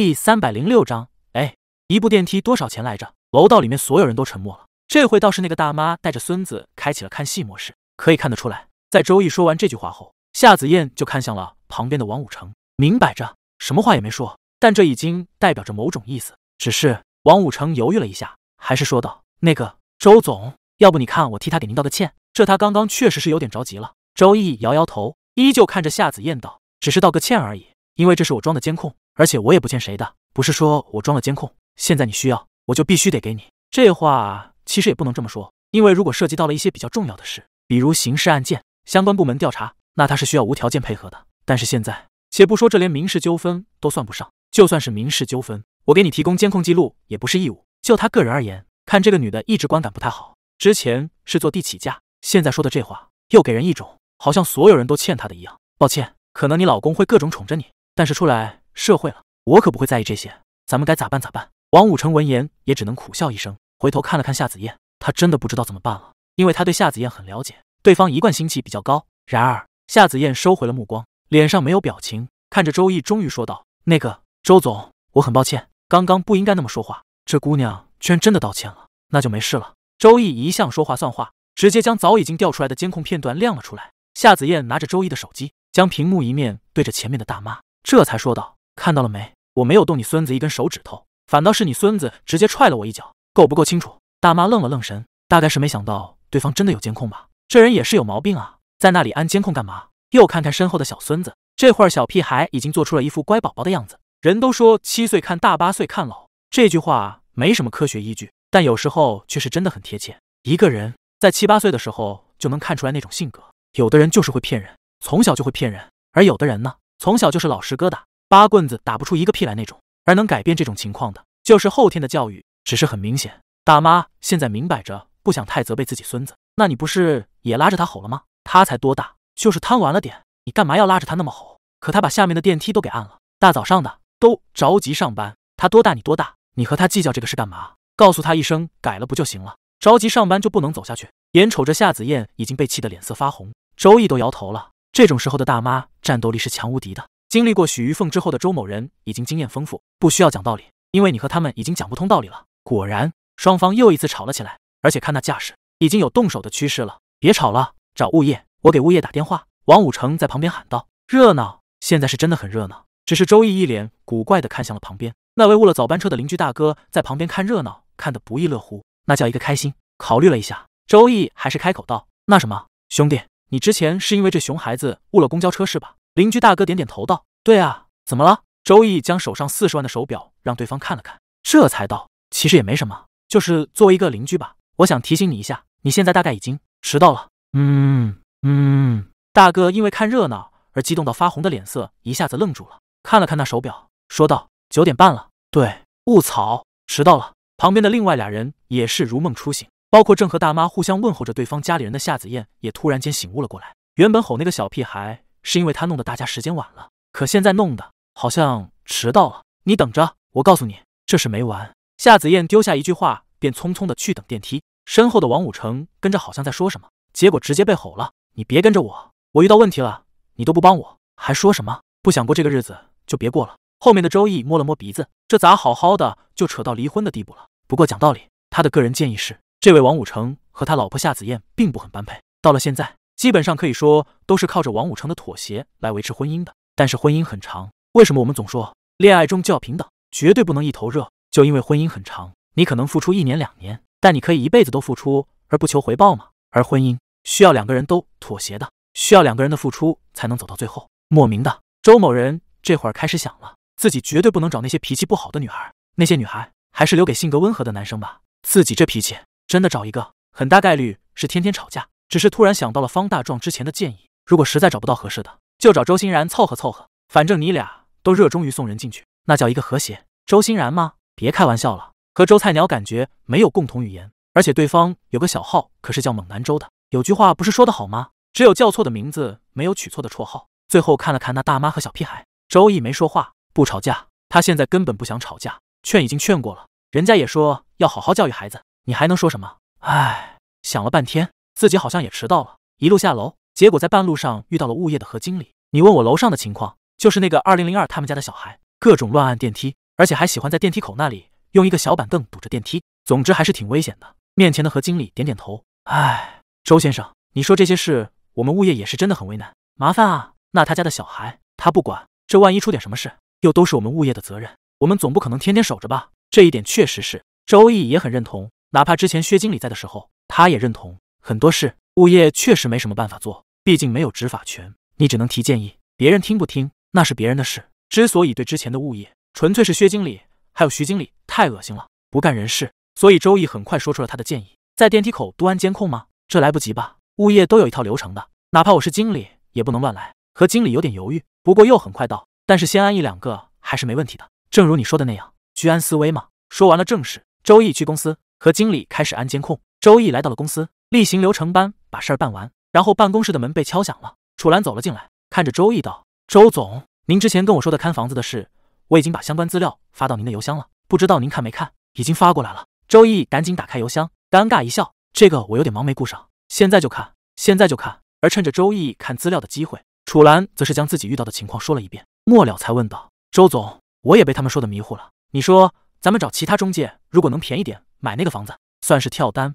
第三百零六章，哎，一部电梯多少钱来着？楼道里面所有人都沉默了。这回倒是那个大妈带着孙子开启了看戏模式。可以看得出来，在周易说完这句话后，夏紫嫣就看向了旁边的王武成，明摆着什么话也没说，但这已经代表着某种意思。只是王武成犹豫了一下，还是说道：“那个周总，要不你看我替他给您道个歉？这他刚刚确实是有点着急了。”周易摇摇头，依旧看着夏紫嫣道：“只是道个歉而已，因为这是我装的监控。”而且我也不欠谁的，不是说我装了监控，现在你需要我就必须得给你。这话其实也不能这么说，因为如果涉及到了一些比较重要的事，比如刑事案件，相关部门调查，那他是需要无条件配合的。但是现在，且不说这连民事纠纷都算不上，就算是民事纠纷，我给你提供监控记录也不是义务。就他个人而言，看这个女的一直观感不太好，之前是坐地起价，现在说的这话又给人一种好像所有人都欠他的一样。抱歉，可能你老公会各种宠着你，但是出来。社会了，我可不会在意这些。咱们该咋办咋办？王武成闻言也只能苦笑一声，回头看了看夏紫燕，他真的不知道怎么办了，因为他对夏紫燕很了解，对方一贯心气比较高。然而夏紫燕收回了目光，脸上没有表情，看着周易，终于说道：“那个周总，我很抱歉，刚刚不应该那么说话。”这姑娘居然真的道歉了，那就没事了。周易一向说话算话，直接将早已经调出来的监控片段亮了出来。夏紫燕拿着周易的手机，将屏幕一面对着前面的大妈，这才说道。看到了没？我没有动你孙子一根手指头，反倒是你孙子直接踹了我一脚，够不够清楚？大妈愣了愣神，大概是没想到对方真的有监控吧？这人也是有毛病啊，在那里安监控干嘛？又看看身后的小孙子，这会儿小屁孩已经做出了一副乖宝宝的样子。人都说七岁看大，八岁看老，这句话没什么科学依据，但有时候却是真的很贴切。一个人在七八岁的时候就能看出来那种性格，有的人就是会骗人，从小就会骗人，而有的人呢，从小就是老实疙瘩。八棍子打不出一个屁来那种，而能改变这种情况的，就是后天的教育。只是很明显，大妈现在明摆着不想太责备自己孙子。那你不是也拉着他吼了吗？他才多大，就是贪玩了点，你干嘛要拉着他那么吼？可他把下面的电梯都给按了。大早上的都着急上班，他多大你多大，你和他计较这个事干嘛？告诉他一声改了不就行了？着急上班就不能走下去？眼瞅着夏紫燕已经被气得脸色发红，周毅都摇头了。这种时候的大妈战斗力是强无敌的。经历过许玉凤之后的周某人已经经验丰富，不需要讲道理，因为你和他们已经讲不通道理了。果然，双方又一次吵了起来，而且看那架势，已经有动手的趋势了。别吵了，找物业，我给物业打电话。”王武成在旁边喊道。热闹，现在是真的很热闹。只是周毅一脸古怪的看向了旁边那位误了早班车的邻居大哥，在旁边看热闹，看得不亦乐乎，那叫一个开心。考虑了一下，周毅还是开口道：“那什么，兄弟，你之前是因为这熊孩子误了公交车是吧？”邻居大哥点点头道：“对啊，怎么了？”周易将手上四十万的手表让对方看了看，这才道：“其实也没什么，就是作为一个邻居吧，我想提醒你一下，你现在大概已经迟到了。”嗯嗯，大哥因为看热闹而激动到发红的脸色一下子愣住了，看了看那手表，说道：“九点半了，对，我操，迟到了。”旁边的另外俩人也是如梦初醒，包括正和大妈互相问候着对方家里人的夏子燕也突然间醒悟了过来，原本吼那个小屁孩。是因为他弄得大家时间晚了，可现在弄得好像迟到了。你等着，我告诉你，这事没完。夏紫燕丢下一句话，便匆匆的去等电梯。身后的王武成跟着好像在说什么，结果直接被吼了：“你别跟着我，我遇到问题了，你都不帮我，还说什么不想过这个日子就别过了。”后面的周易摸了摸鼻子，这咋好好的就扯到离婚的地步了？不过讲道理，他的个人建议是，这位王武成和他老婆夏紫燕并不很般配。到了现在。基本上可以说都是靠着王武成的妥协来维持婚姻的，但是婚姻很长，为什么我们总说恋爱中就要平等，绝对不能一头热？就因为婚姻很长，你可能付出一年两年，但你可以一辈子都付出而不求回报吗？而婚姻需要两个人都妥协的，需要两个人的付出才能走到最后。莫名的，周某人这会儿开始想了，自己绝对不能找那些脾气不好的女孩，那些女孩还是留给性格温和的男生吧。自己这脾气真的找一个，很大概率是天天吵架。只是突然想到了方大壮之前的建议，如果实在找不到合适的，就找周欣然凑合凑合。反正你俩都热衷于送人进去，那叫一个和谐。周欣然吗？别开玩笑了，和周菜鸟感觉没有共同语言，而且对方有个小号，可是叫猛男周的。有句话不是说的好吗？只有叫错的名字，没有取错的绰号。最后看了看那大妈和小屁孩，周易没说话，不吵架。他现在根本不想吵架，劝已经劝过了，人家也说要好好教育孩子，你还能说什么？唉，想了半天。自己好像也迟到了，一路下楼，结果在半路上遇到了物业的何经理。你问我楼上的情况，就是那个二零零二他们家的小孩，各种乱按电梯，而且还喜欢在电梯口那里用一个小板凳堵着电梯，总之还是挺危险的。面前的何经理点点头，哎，周先生，你说这些事，我们物业也是真的很为难，麻烦啊。那他家的小孩他不管，这万一出点什么事，又都是我们物业的责任，我们总不可能天天守着吧？这一点确实是，周易也很认同，哪怕之前薛经理在的时候，他也认同。很多事，物业确实没什么办法做，毕竟没有执法权，你只能提建议，别人听不听那是别人的事。之所以对之前的物业，纯粹是薛经理还有徐经理太恶心了，不干人事。所以周易很快说出了他的建议：在电梯口多安监控吗？这来不及吧？物业都有一套流程的，哪怕我是经理也不能乱来。何经理有点犹豫，不过又很快到，但是先安一两个还是没问题的。正如你说的那样，居安思危嘛。说完了正事，周易去公司和经理开始安监控。周易来到了公司，例行流程般把事儿办完，然后办公室的门被敲响了。楚岚走了进来，看着周易道：“周总，您之前跟我说的看房子的事，我已经把相关资料发到您的邮箱了，不知道您看没看？已经发过来了。”周易赶紧打开邮箱，尴尬一笑：“这个我有点忙没顾上，现在就看，现在就看。”而趁着周易看资料的机会，楚岚则是将自己遇到的情况说了一遍，末了才问道：“周总，我也被他们说的迷糊了。你说咱们找其他中介，如果能便宜点买那个房子，算是跳单？”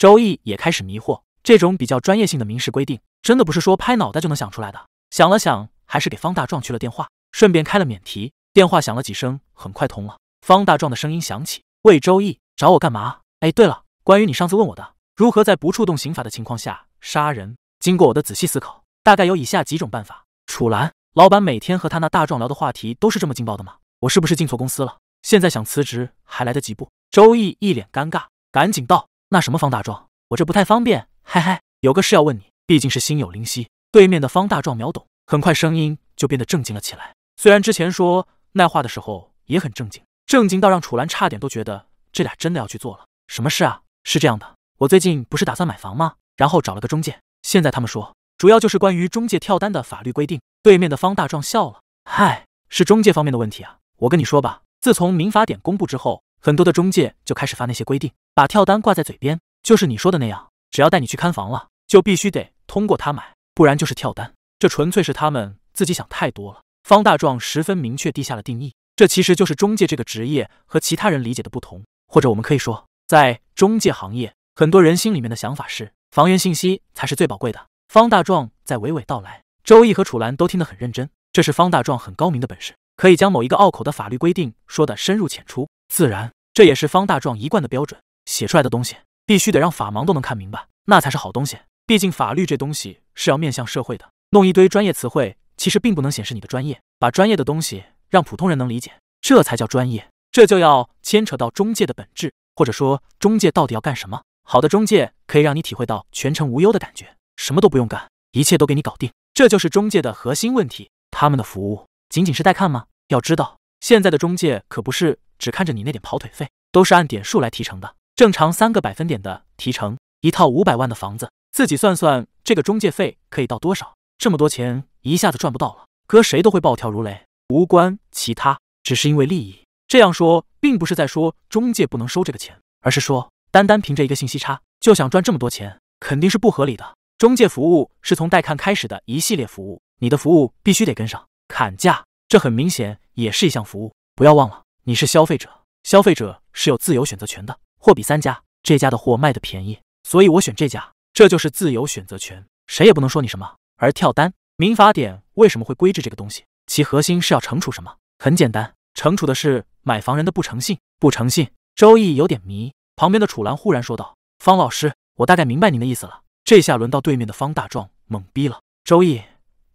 周易也开始迷惑，这种比较专业性的民事规定，真的不是说拍脑袋就能想出来的。想了想，还是给方大壮去了电话，顺便开了免提。电话响了几声，很快通了。方大壮的声音响起：“喂，周易，找我干嘛？”“哎，对了，关于你上次问我的，如何在不触动刑法的情况下杀人？经过我的仔细思考，大概有以下几种办法。”“楚兰老板每天和他那大壮聊的话题都是这么劲爆的吗？我是不是进错公司了？现在想辞职还来得及不？”周易一脸尴尬，赶紧道。那什么，方大壮，我这不太方便，嗨嗨，有个事要问你，毕竟是心有灵犀。对面的方大壮秒懂，很快声音就变得正经了起来。虽然之前说那话的时候也很正经，正经到让楚岚差点都觉得这俩真的要去做了。什么事啊？是这样的，我最近不是打算买房吗？然后找了个中介，现在他们说，主要就是关于中介跳单的法律规定。对面的方大壮笑了，嗨，是中介方面的问题啊。我跟你说吧，自从民法典公布之后。很多的中介就开始发那些规定，把跳单挂在嘴边，就是你说的那样，只要带你去看房了，就必须得通过他买，不然就是跳单。这纯粹是他们自己想太多了。方大壮十分明确地下了定义，这其实就是中介这个职业和其他人理解的不同，或者我们可以说，在中介行业，很多人心里面的想法是房源信息才是最宝贵的。方大壮在娓娓道来，周易和楚岚都听得很认真。这是方大壮很高明的本事，可以将某一个拗口的法律规定说得深入浅出。自然，这也是方大壮一贯的标准。写出来的东西必须得让法盲都能看明白，那才是好东西。毕竟法律这东西是要面向社会的，弄一堆专业词汇其实并不能显示你的专业。把专业的东西让普通人能理解，这才叫专业。这就要牵扯到中介的本质，或者说中介到底要干什么？好的中介可以让你体会到全程无忧的感觉，什么都不用干，一切都给你搞定。这就是中介的核心问题。他们的服务仅仅是带看吗？要知道。现在的中介可不是只看着你那点跑腿费，都是按点数来提成的。正常三个百分点的提成，一套五百万的房子，自己算算这个中介费可以到多少？这么多钱一下子赚不到了，搁谁都会暴跳如雷。无关其他，只是因为利益。这样说，并不是在说中介不能收这个钱，而是说单单凭着一个信息差就想赚这么多钱，肯定是不合理的。中介服务是从带看开始的一系列服务，你的服务必须得跟上。砍价，这很明显。也是一项服务，不要忘了，你是消费者，消费者是有自由选择权的。货比三家，这家的货卖的便宜，所以我选这家，这就是自由选择权，谁也不能说你什么。而跳单，民法典为什么会规制这个东西？其核心是要惩处什么？很简单，惩处的是买房人的不诚信。不诚信，周易有点迷，旁边的楚岚忽然说道：“方老师，我大概明白您的意思了。”这下轮到对面的方大壮懵逼了。周易，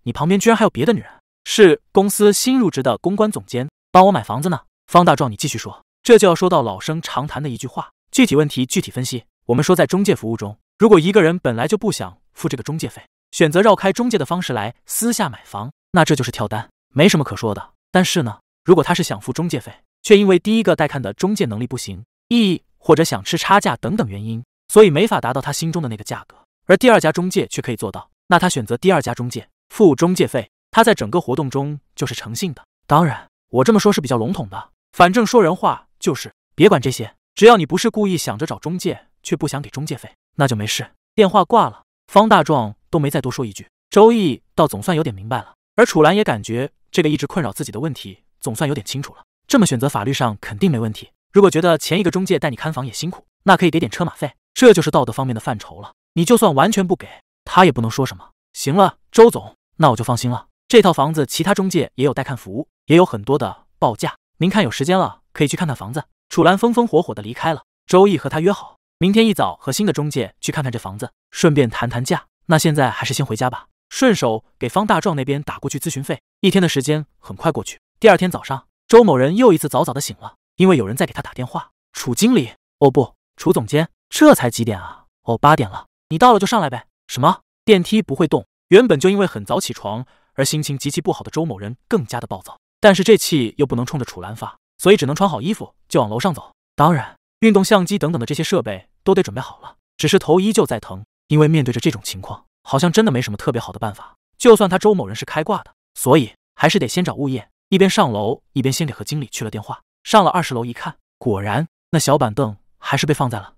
你旁边居然还有别的女人？是公司新入职的公关总监帮我买房子呢。方大壮，你继续说。这就要说到老生常谈的一句话：具体问题具体分析。我们说，在中介服务中，如果一个人本来就不想付这个中介费，选择绕开中介的方式来私下买房，那这就是跳单，没什么可说的。但是呢，如果他是想付中介费，却因为第一个带看的中介能力不行，意或者想吃差价等等原因，所以没法达到他心中的那个价格，而第二家中介却可以做到，那他选择第二家中介付中介费。他在整个活动中就是诚信的，当然，我这么说是比较笼统的。反正说人话就是，别管这些，只要你不是故意想着找中介却不想给中介费，那就没事。电话挂了，方大壮都没再多说一句。周易倒总算有点明白了，而楚岚也感觉这个一直困扰自己的问题总算有点清楚了。这么选择，法律上肯定没问题。如果觉得前一个中介带你看房也辛苦，那可以给点车马费，这就是道德方面的范畴了。你就算完全不给，他也不能说什么。行了，周总，那我就放心了。这套房子，其他中介也有带看服务，也有很多的报价。您看有时间了，可以去看看房子。楚岚风风火火的离开了。周毅和他约好，明天一早和新的中介去看看这房子，顺便谈谈价。那现在还是先回家吧，顺手给方大壮那边打过去咨询费。一天的时间很快过去。第二天早上，周某人又一次早早的醒了，因为有人在给他打电话。楚经理，哦不，楚总监，这才几点啊？哦，八点了。你到了就上来呗。什么？电梯不会动？原本就因为很早起床。而心情极其不好的周某人更加的暴躁，但是这气又不能冲着楚兰发，所以只能穿好衣服就往楼上走。当然，运动相机等等的这些设备都得准备好了。只是头依旧在疼，因为面对着这种情况，好像真的没什么特别好的办法。就算他周某人是开挂的，所以还是得先找物业。一边上楼，一边先给何经理去了电话。上了二十楼一看，果然那小板凳还是被放在了，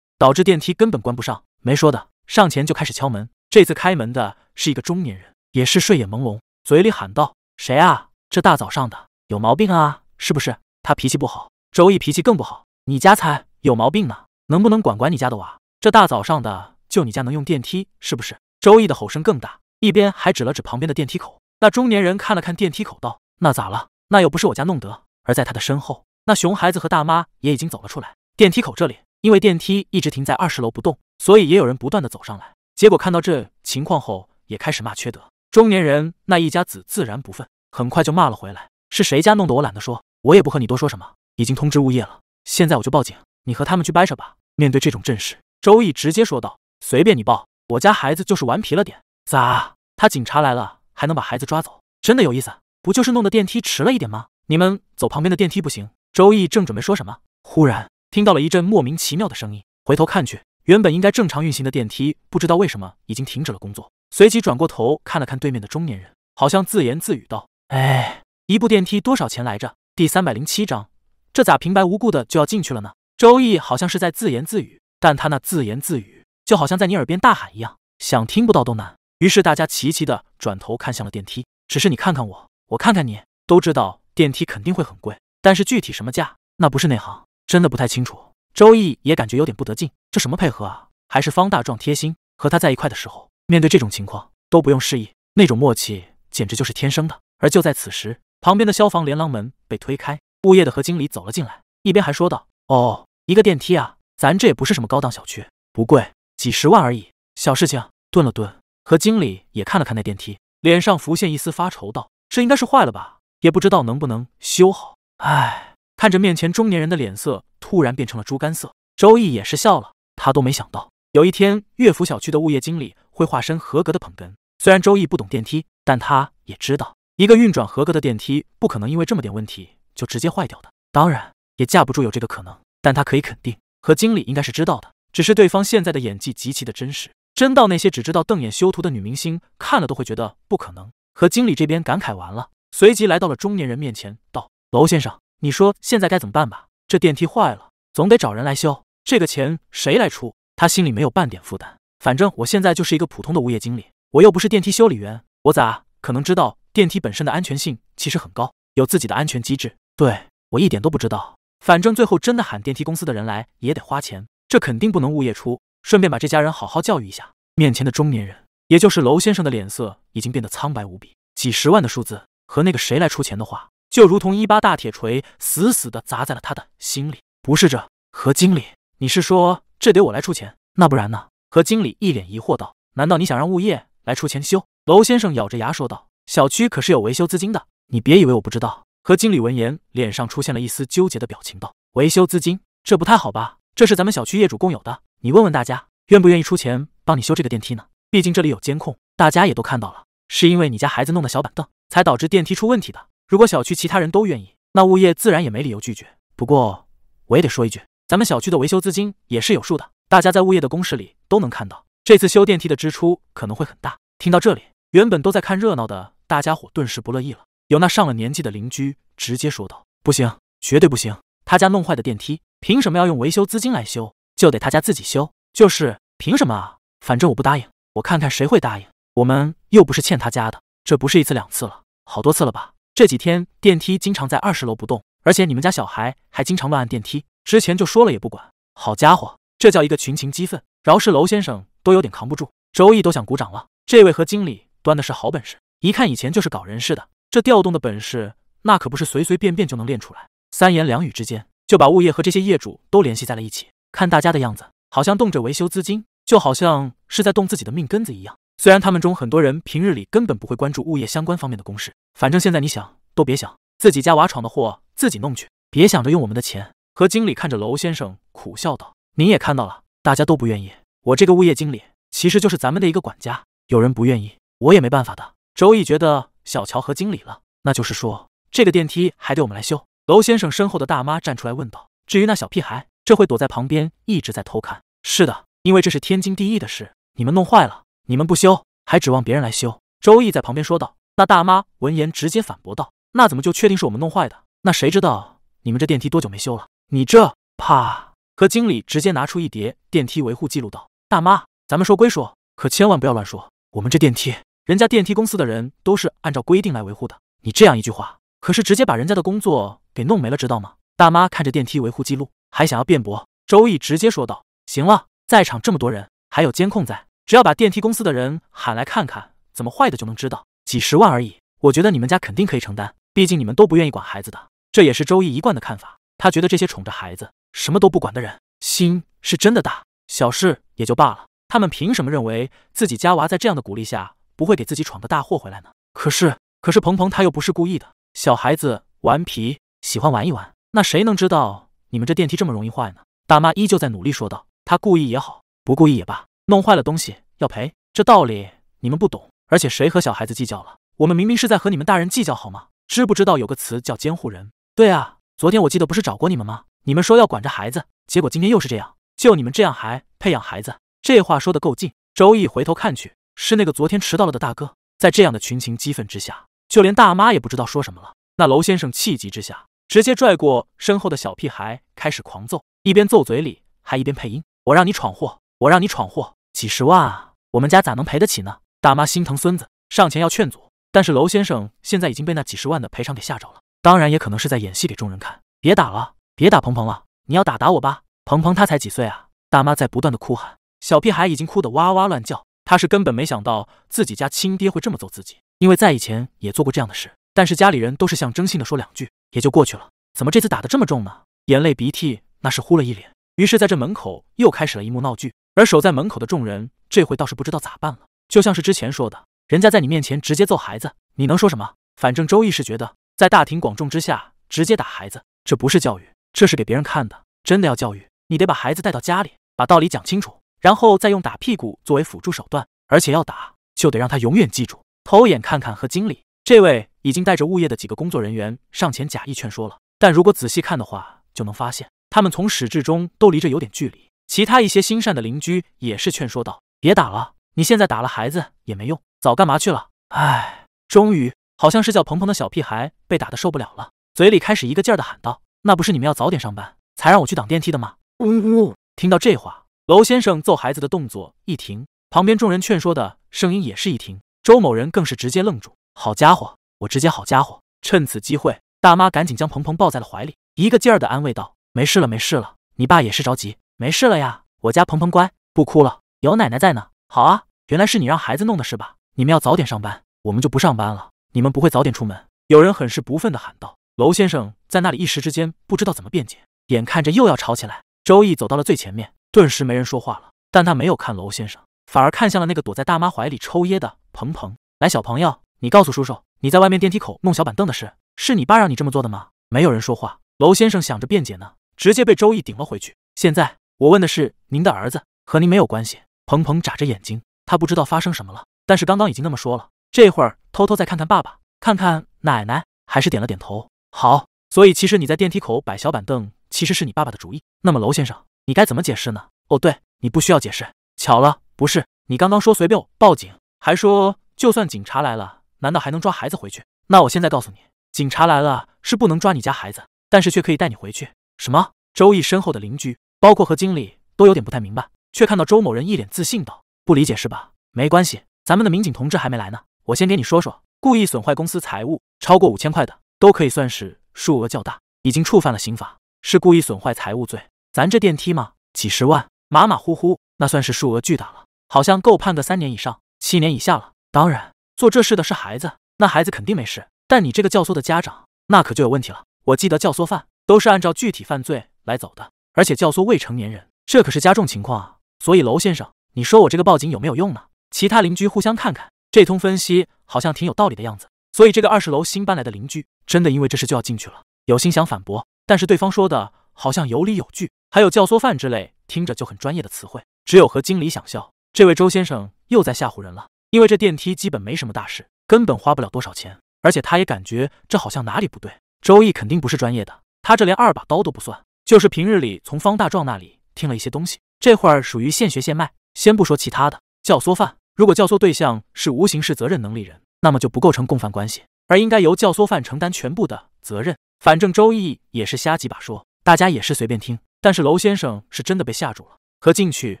导致电梯根本关不上。没说的，上前就开始敲门。这次开门的是一个中年人。也是睡眼朦胧，嘴里喊道：“谁啊？这大早上的有毛病啊？是不是？他脾气不好，周易脾气更不好。你家才有毛病呢，能不能管管你家的娃？这大早上的，就你家能用电梯是不是？”周易的吼声更大，一边还指了指旁边的电梯口。那中年人看了看电梯口，道：“那咋了？那又不是我家弄得。”而在他的身后，那熊孩子和大妈也已经走了出来。电梯口这里，因为电梯一直停在二十楼不动，所以也有人不断的走上来。结果看到这情况后，也开始骂缺德。中年人那一家子自然不忿，很快就骂了回来：“是谁家弄的？我懒得说，我也不和你多说什么。已经通知物业了，现在我就报警，你和他们去掰扯吧。”面对这种阵势，周易直接说道：“随便你报，我家孩子就是顽皮了点，咋？他警察来了还能把孩子抓走？真的有意思？不就是弄的电梯迟了一点吗？你们走旁边的电梯不行？”周易正准备说什么，忽然听到了一阵莫名其妙的声音，回头看去，原本应该正常运行的电梯，不知道为什么已经停止了工作。随即转过头看了看对面的中年人，好像自言自语道：“哎，一部电梯多少钱来着？”第三百零七章，这咋平白无故的就要进去了呢？周易好像是在自言自语，但他那自言自语就好像在你耳边大喊一样，想听不到都难。于是大家齐齐的转头看向了电梯，只是你看看我，我看看你，都知道电梯肯定会很贵，但是具体什么价，那不是内行，真的不太清楚。周易也感觉有点不得劲，这什么配合啊？还是方大壮贴心，和他在一块的时候。面对这种情况都不用示意，那种默契简直就是天生的。而就在此时，旁边的消防连廊门被推开，物业的何经理走了进来，一边还说道：“哦，一个电梯啊，咱这也不是什么高档小区，不贵，几十万而已，小事情。”顿了顿，何经理也看了看那电梯，脸上浮现一丝发愁，道：“这应该是坏了吧？也不知道能不能修好。”哎，看着面前中年人的脸色突然变成了猪肝色，周毅也是笑了。他都没想到，有一天乐府小区的物业经理。会化身合格的捧哏。虽然周易不懂电梯，但他也知道，一个运转合格的电梯不可能因为这么点问题就直接坏掉的。当然，也架不住有这个可能。但他可以肯定，何经理应该是知道的。只是对方现在的演技极其的真实，真到那些只知道瞪眼修图的女明星看了都会觉得不可能。何经理这边感慨完了，随即来到了中年人面前，道：“娄先生，你说现在该怎么办吧？这电梯坏了，总得找人来修。这个钱谁来出？”他心里没有半点负担。反正我现在就是一个普通的物业经理，我又不是电梯修理员，我咋可能知道电梯本身的安全性其实很高，有自己的安全机制？对我一点都不知道。反正最后真的喊电梯公司的人来也得花钱，这肯定不能物业出，顺便把这家人好好教育一下。面前的中年人，也就是楼先生的脸色已经变得苍白无比。几十万的数字和那个谁来出钱的话，就如同一八大铁锤，死死的砸在了他的心里。不是这何经理，你是说这得我来出钱？那不然呢？何经理一脸疑惑道：“难道你想让物业来出钱修？”楼先生咬着牙说道：“小区可是有维修资金的，你别以为我不知道。”何经理闻言，脸上出现了一丝纠结的表情，道：“维修资金，这不太好吧？这是咱们小区业主共有的，你问问大家，愿不愿意出钱帮你修这个电梯呢？毕竟这里有监控，大家也都看到了，是因为你家孩子弄的小板凳，才导致电梯出问题的。如果小区其他人都愿意，那物业自然也没理由拒绝。不过我也得说一句，咱们小区的维修资金也是有数的。”大家在物业的公示里都能看到，这次修电梯的支出可能会很大。听到这里，原本都在看热闹的大家伙顿时不乐意了。有那上了年纪的邻居直接说道：“不行，绝对不行！他家弄坏的电梯，凭什么要用维修资金来修？就得他家自己修，就是凭什么啊？反正我不答应！我看看谁会答应。我们又不是欠他家的，这不是一次两次了，好多次了吧？这几天电梯经常在二十楼不动，而且你们家小孩还经常乱按电梯。之前就说了也不管，好家伙！”这叫一个群情激愤，饶是楼先生都有点扛不住，周易都想鼓掌了。这位何经理端的是好本事，一看以前就是搞人事的，这调动的本事那可不是随随便便就能练出来。三言两语之间就把物业和这些业主都联系在了一起，看大家的样子，好像动着维修资金，就好像是在动自己的命根子一样。虽然他们中很多人平日里根本不会关注物业相关方面的公事，反正现在你想都别想，自己家娃闯的祸自己弄去，别想着用我们的钱。何经理看着楼先生苦笑道。您也看到了，大家都不愿意。我这个物业经理其实就是咱们的一个管家，有人不愿意，我也没办法的。周易觉得小乔和经理了，那就是说这个电梯还得我们来修。楼先生身后的大妈站出来问道：“至于那小屁孩，这会躲在旁边一直在偷看。”“是的，因为这是天经地义的事，你们弄坏了，你们不修，还指望别人来修？”周易在旁边说道。那大妈闻言直接反驳道：“那怎么就确定是我们弄坏的？那谁知道你们这电梯多久没修了？你这怕？”和经理直接拿出一叠电梯维护记录，道：“大妈，咱们说归说，可千万不要乱说。我们这电梯，人家电梯公司的人都是按照规定来维护的。你这样一句话，可是直接把人家的工作给弄没了，知道吗？”大妈看着电梯维护记录，还想要辩驳。周易直接说道：“行了，在场这么多人，还有监控在，只要把电梯公司的人喊来看看怎么坏的，就能知道。几十万而已，我觉得你们家肯定可以承担。毕竟你们都不愿意管孩子的，这也是周易一贯的看法。他觉得这些宠着孩子。”什么都不管的人心是真的大，小事也就罢了。他们凭什么认为自己家娃在这样的鼓励下不会给自己闯个大祸回来呢？可是，可是鹏鹏他又不是故意的，小孩子顽皮，喜欢玩一玩。那谁能知道你们这电梯这么容易坏呢？大妈依旧在努力说道：“他故意也好，不故意也罢，弄坏了东西要赔，这道理你们不懂。而且谁和小孩子计较了？我们明明是在和你们大人计较，好吗？知不知道有个词叫监护人？对啊，昨天我记得不是找过你们吗？”你们说要管着孩子，结果今天又是这样，就你们这样还培养孩子？这话说的够劲。周易回头看去，是那个昨天迟到了的大哥。在这样的群情激愤之下，就连大妈也不知道说什么了。那楼先生气急之下，直接拽过身后的小屁孩开始狂揍，一边揍嘴里还一边配音：“我让你闯祸，我让你闯祸，几十万啊，我们家咋能赔得起呢？”大妈心疼孙子，上前要劝阻，但是楼先生现在已经被那几十万的赔偿给吓着了，当然也可能是在演戏给众人看。别打了。别打鹏鹏了，你要打打我吧。鹏鹏他才几岁啊！大妈在不断的哭喊，小屁孩已经哭得哇哇乱叫。他是根本没想到自己家亲爹会这么揍自己，因为在以前也做过这样的事，但是家里人都是象征性的说两句也就过去了。怎么这次打的这么重呢？眼泪鼻涕那是呼了一脸。于是，在这门口又开始了一幕闹剧。而守在门口的众人这回倒是不知道咋办了，就像是之前说的，人家在你面前直接揍孩子，你能说什么？反正周易是觉得，在大庭广众之下直接打孩子，这不是教育。这是给别人看的，真的要教育你，得把孩子带到家里，把道理讲清楚，然后再用打屁股作为辅助手段，而且要打，就得让他永远记住。偷眼看看，和经理这位已经带着物业的几个工作人员上前假意劝说了，但如果仔细看的话，就能发现他们从始至终都离着有点距离。其他一些心善的邻居也是劝说道：“别打了，你现在打了孩子也没用，早干嘛去了？”哎，终于，好像是叫鹏鹏的小屁孩被打得受不了了，嘴里开始一个劲儿的喊道。那不是你们要早点上班才让我去挡电梯的吗？呜呜！听到这话，楼先生揍孩子的动作一停，旁边众人劝说的声音也是一停，周某人更是直接愣住。好家伙，我直接好家伙！趁此机会，大妈赶紧将鹏鹏抱在了怀里，一个劲儿的安慰道：“没事了，没事了，你爸也是着急，没事了呀。我家鹏鹏乖，不哭了，有奶奶在呢。好啊，原来是你让孩子弄的是吧？你们要早点上班，我们就不上班了。你们不会早点出门？”有人很是不忿的喊道。楼先生在那里一时之间不知道怎么辩解，眼看着又要吵起来。周易走到了最前面，顿时没人说话了。但他没有看楼先生，反而看向了那个躲在大妈怀里抽噎的鹏鹏。来，小朋友，你告诉叔叔，你在外面电梯口弄小板凳的事，是你爸让你这么做的吗？没有人说话。楼先生想着辩解呢，直接被周易顶了回去。现在我问的是您的儿子，和您没有关系。鹏鹏眨着眼睛，他不知道发生什么了，但是刚刚已经那么说了，这会儿偷偷再看看爸爸，看看奶奶，还是点了点头。好，所以其实你在电梯口摆小板凳，其实是你爸爸的主意。那么娄先生，你该怎么解释呢？哦，对，你不需要解释。巧了，不是你刚刚说随便报警，还说就算警察来了，难道还能抓孩子回去？那我现在告诉你，警察来了是不能抓你家孩子，但是却可以带你回去。什么？周毅身后的邻居，包括和经理都有点不太明白，却看到周某人一脸自信道：“不理解是吧？没关系，咱们的民警同志还没来呢。我先给你说说，故意损坏公司财物超过五千块的。”都可以算是数额较大，已经触犯了刑法，是故意损坏财物罪。咱这电梯嘛，几十万，马马虎虎，那算是数额巨大了，好像够判个三年以上七年以下了。当然，做这事的是孩子，那孩子肯定没事，但你这个教唆的家长，那可就有问题了。我记得教唆犯都是按照具体犯罪来走的，而且教唆未成年人，这可是加重情况啊。所以楼先生，你说我这个报警有没有用呢？其他邻居互相看看，这通分析好像挺有道理的样子。所以这个二十楼新搬来的邻居。真的因为这事就要进去了，有心想反驳，但是对方说的好像有理有据，还有教唆犯之类，听着就很专业的词汇。只有和经理想笑，这位周先生又在吓唬人了。因为这电梯基本没什么大事，根本花不了多少钱，而且他也感觉这好像哪里不对。周易肯定不是专业的，他这连二把刀都不算，就是平日里从方大壮那里听了一些东西，这会儿属于现学现卖。先不说其他的，教唆犯，如果教唆对象是无刑事责任能力人，那么就不构成共犯关系。而应该由教唆犯承担全部的责任。反正周易也是瞎几把说，大家也是随便听。但是楼先生是真的被吓住了。和进去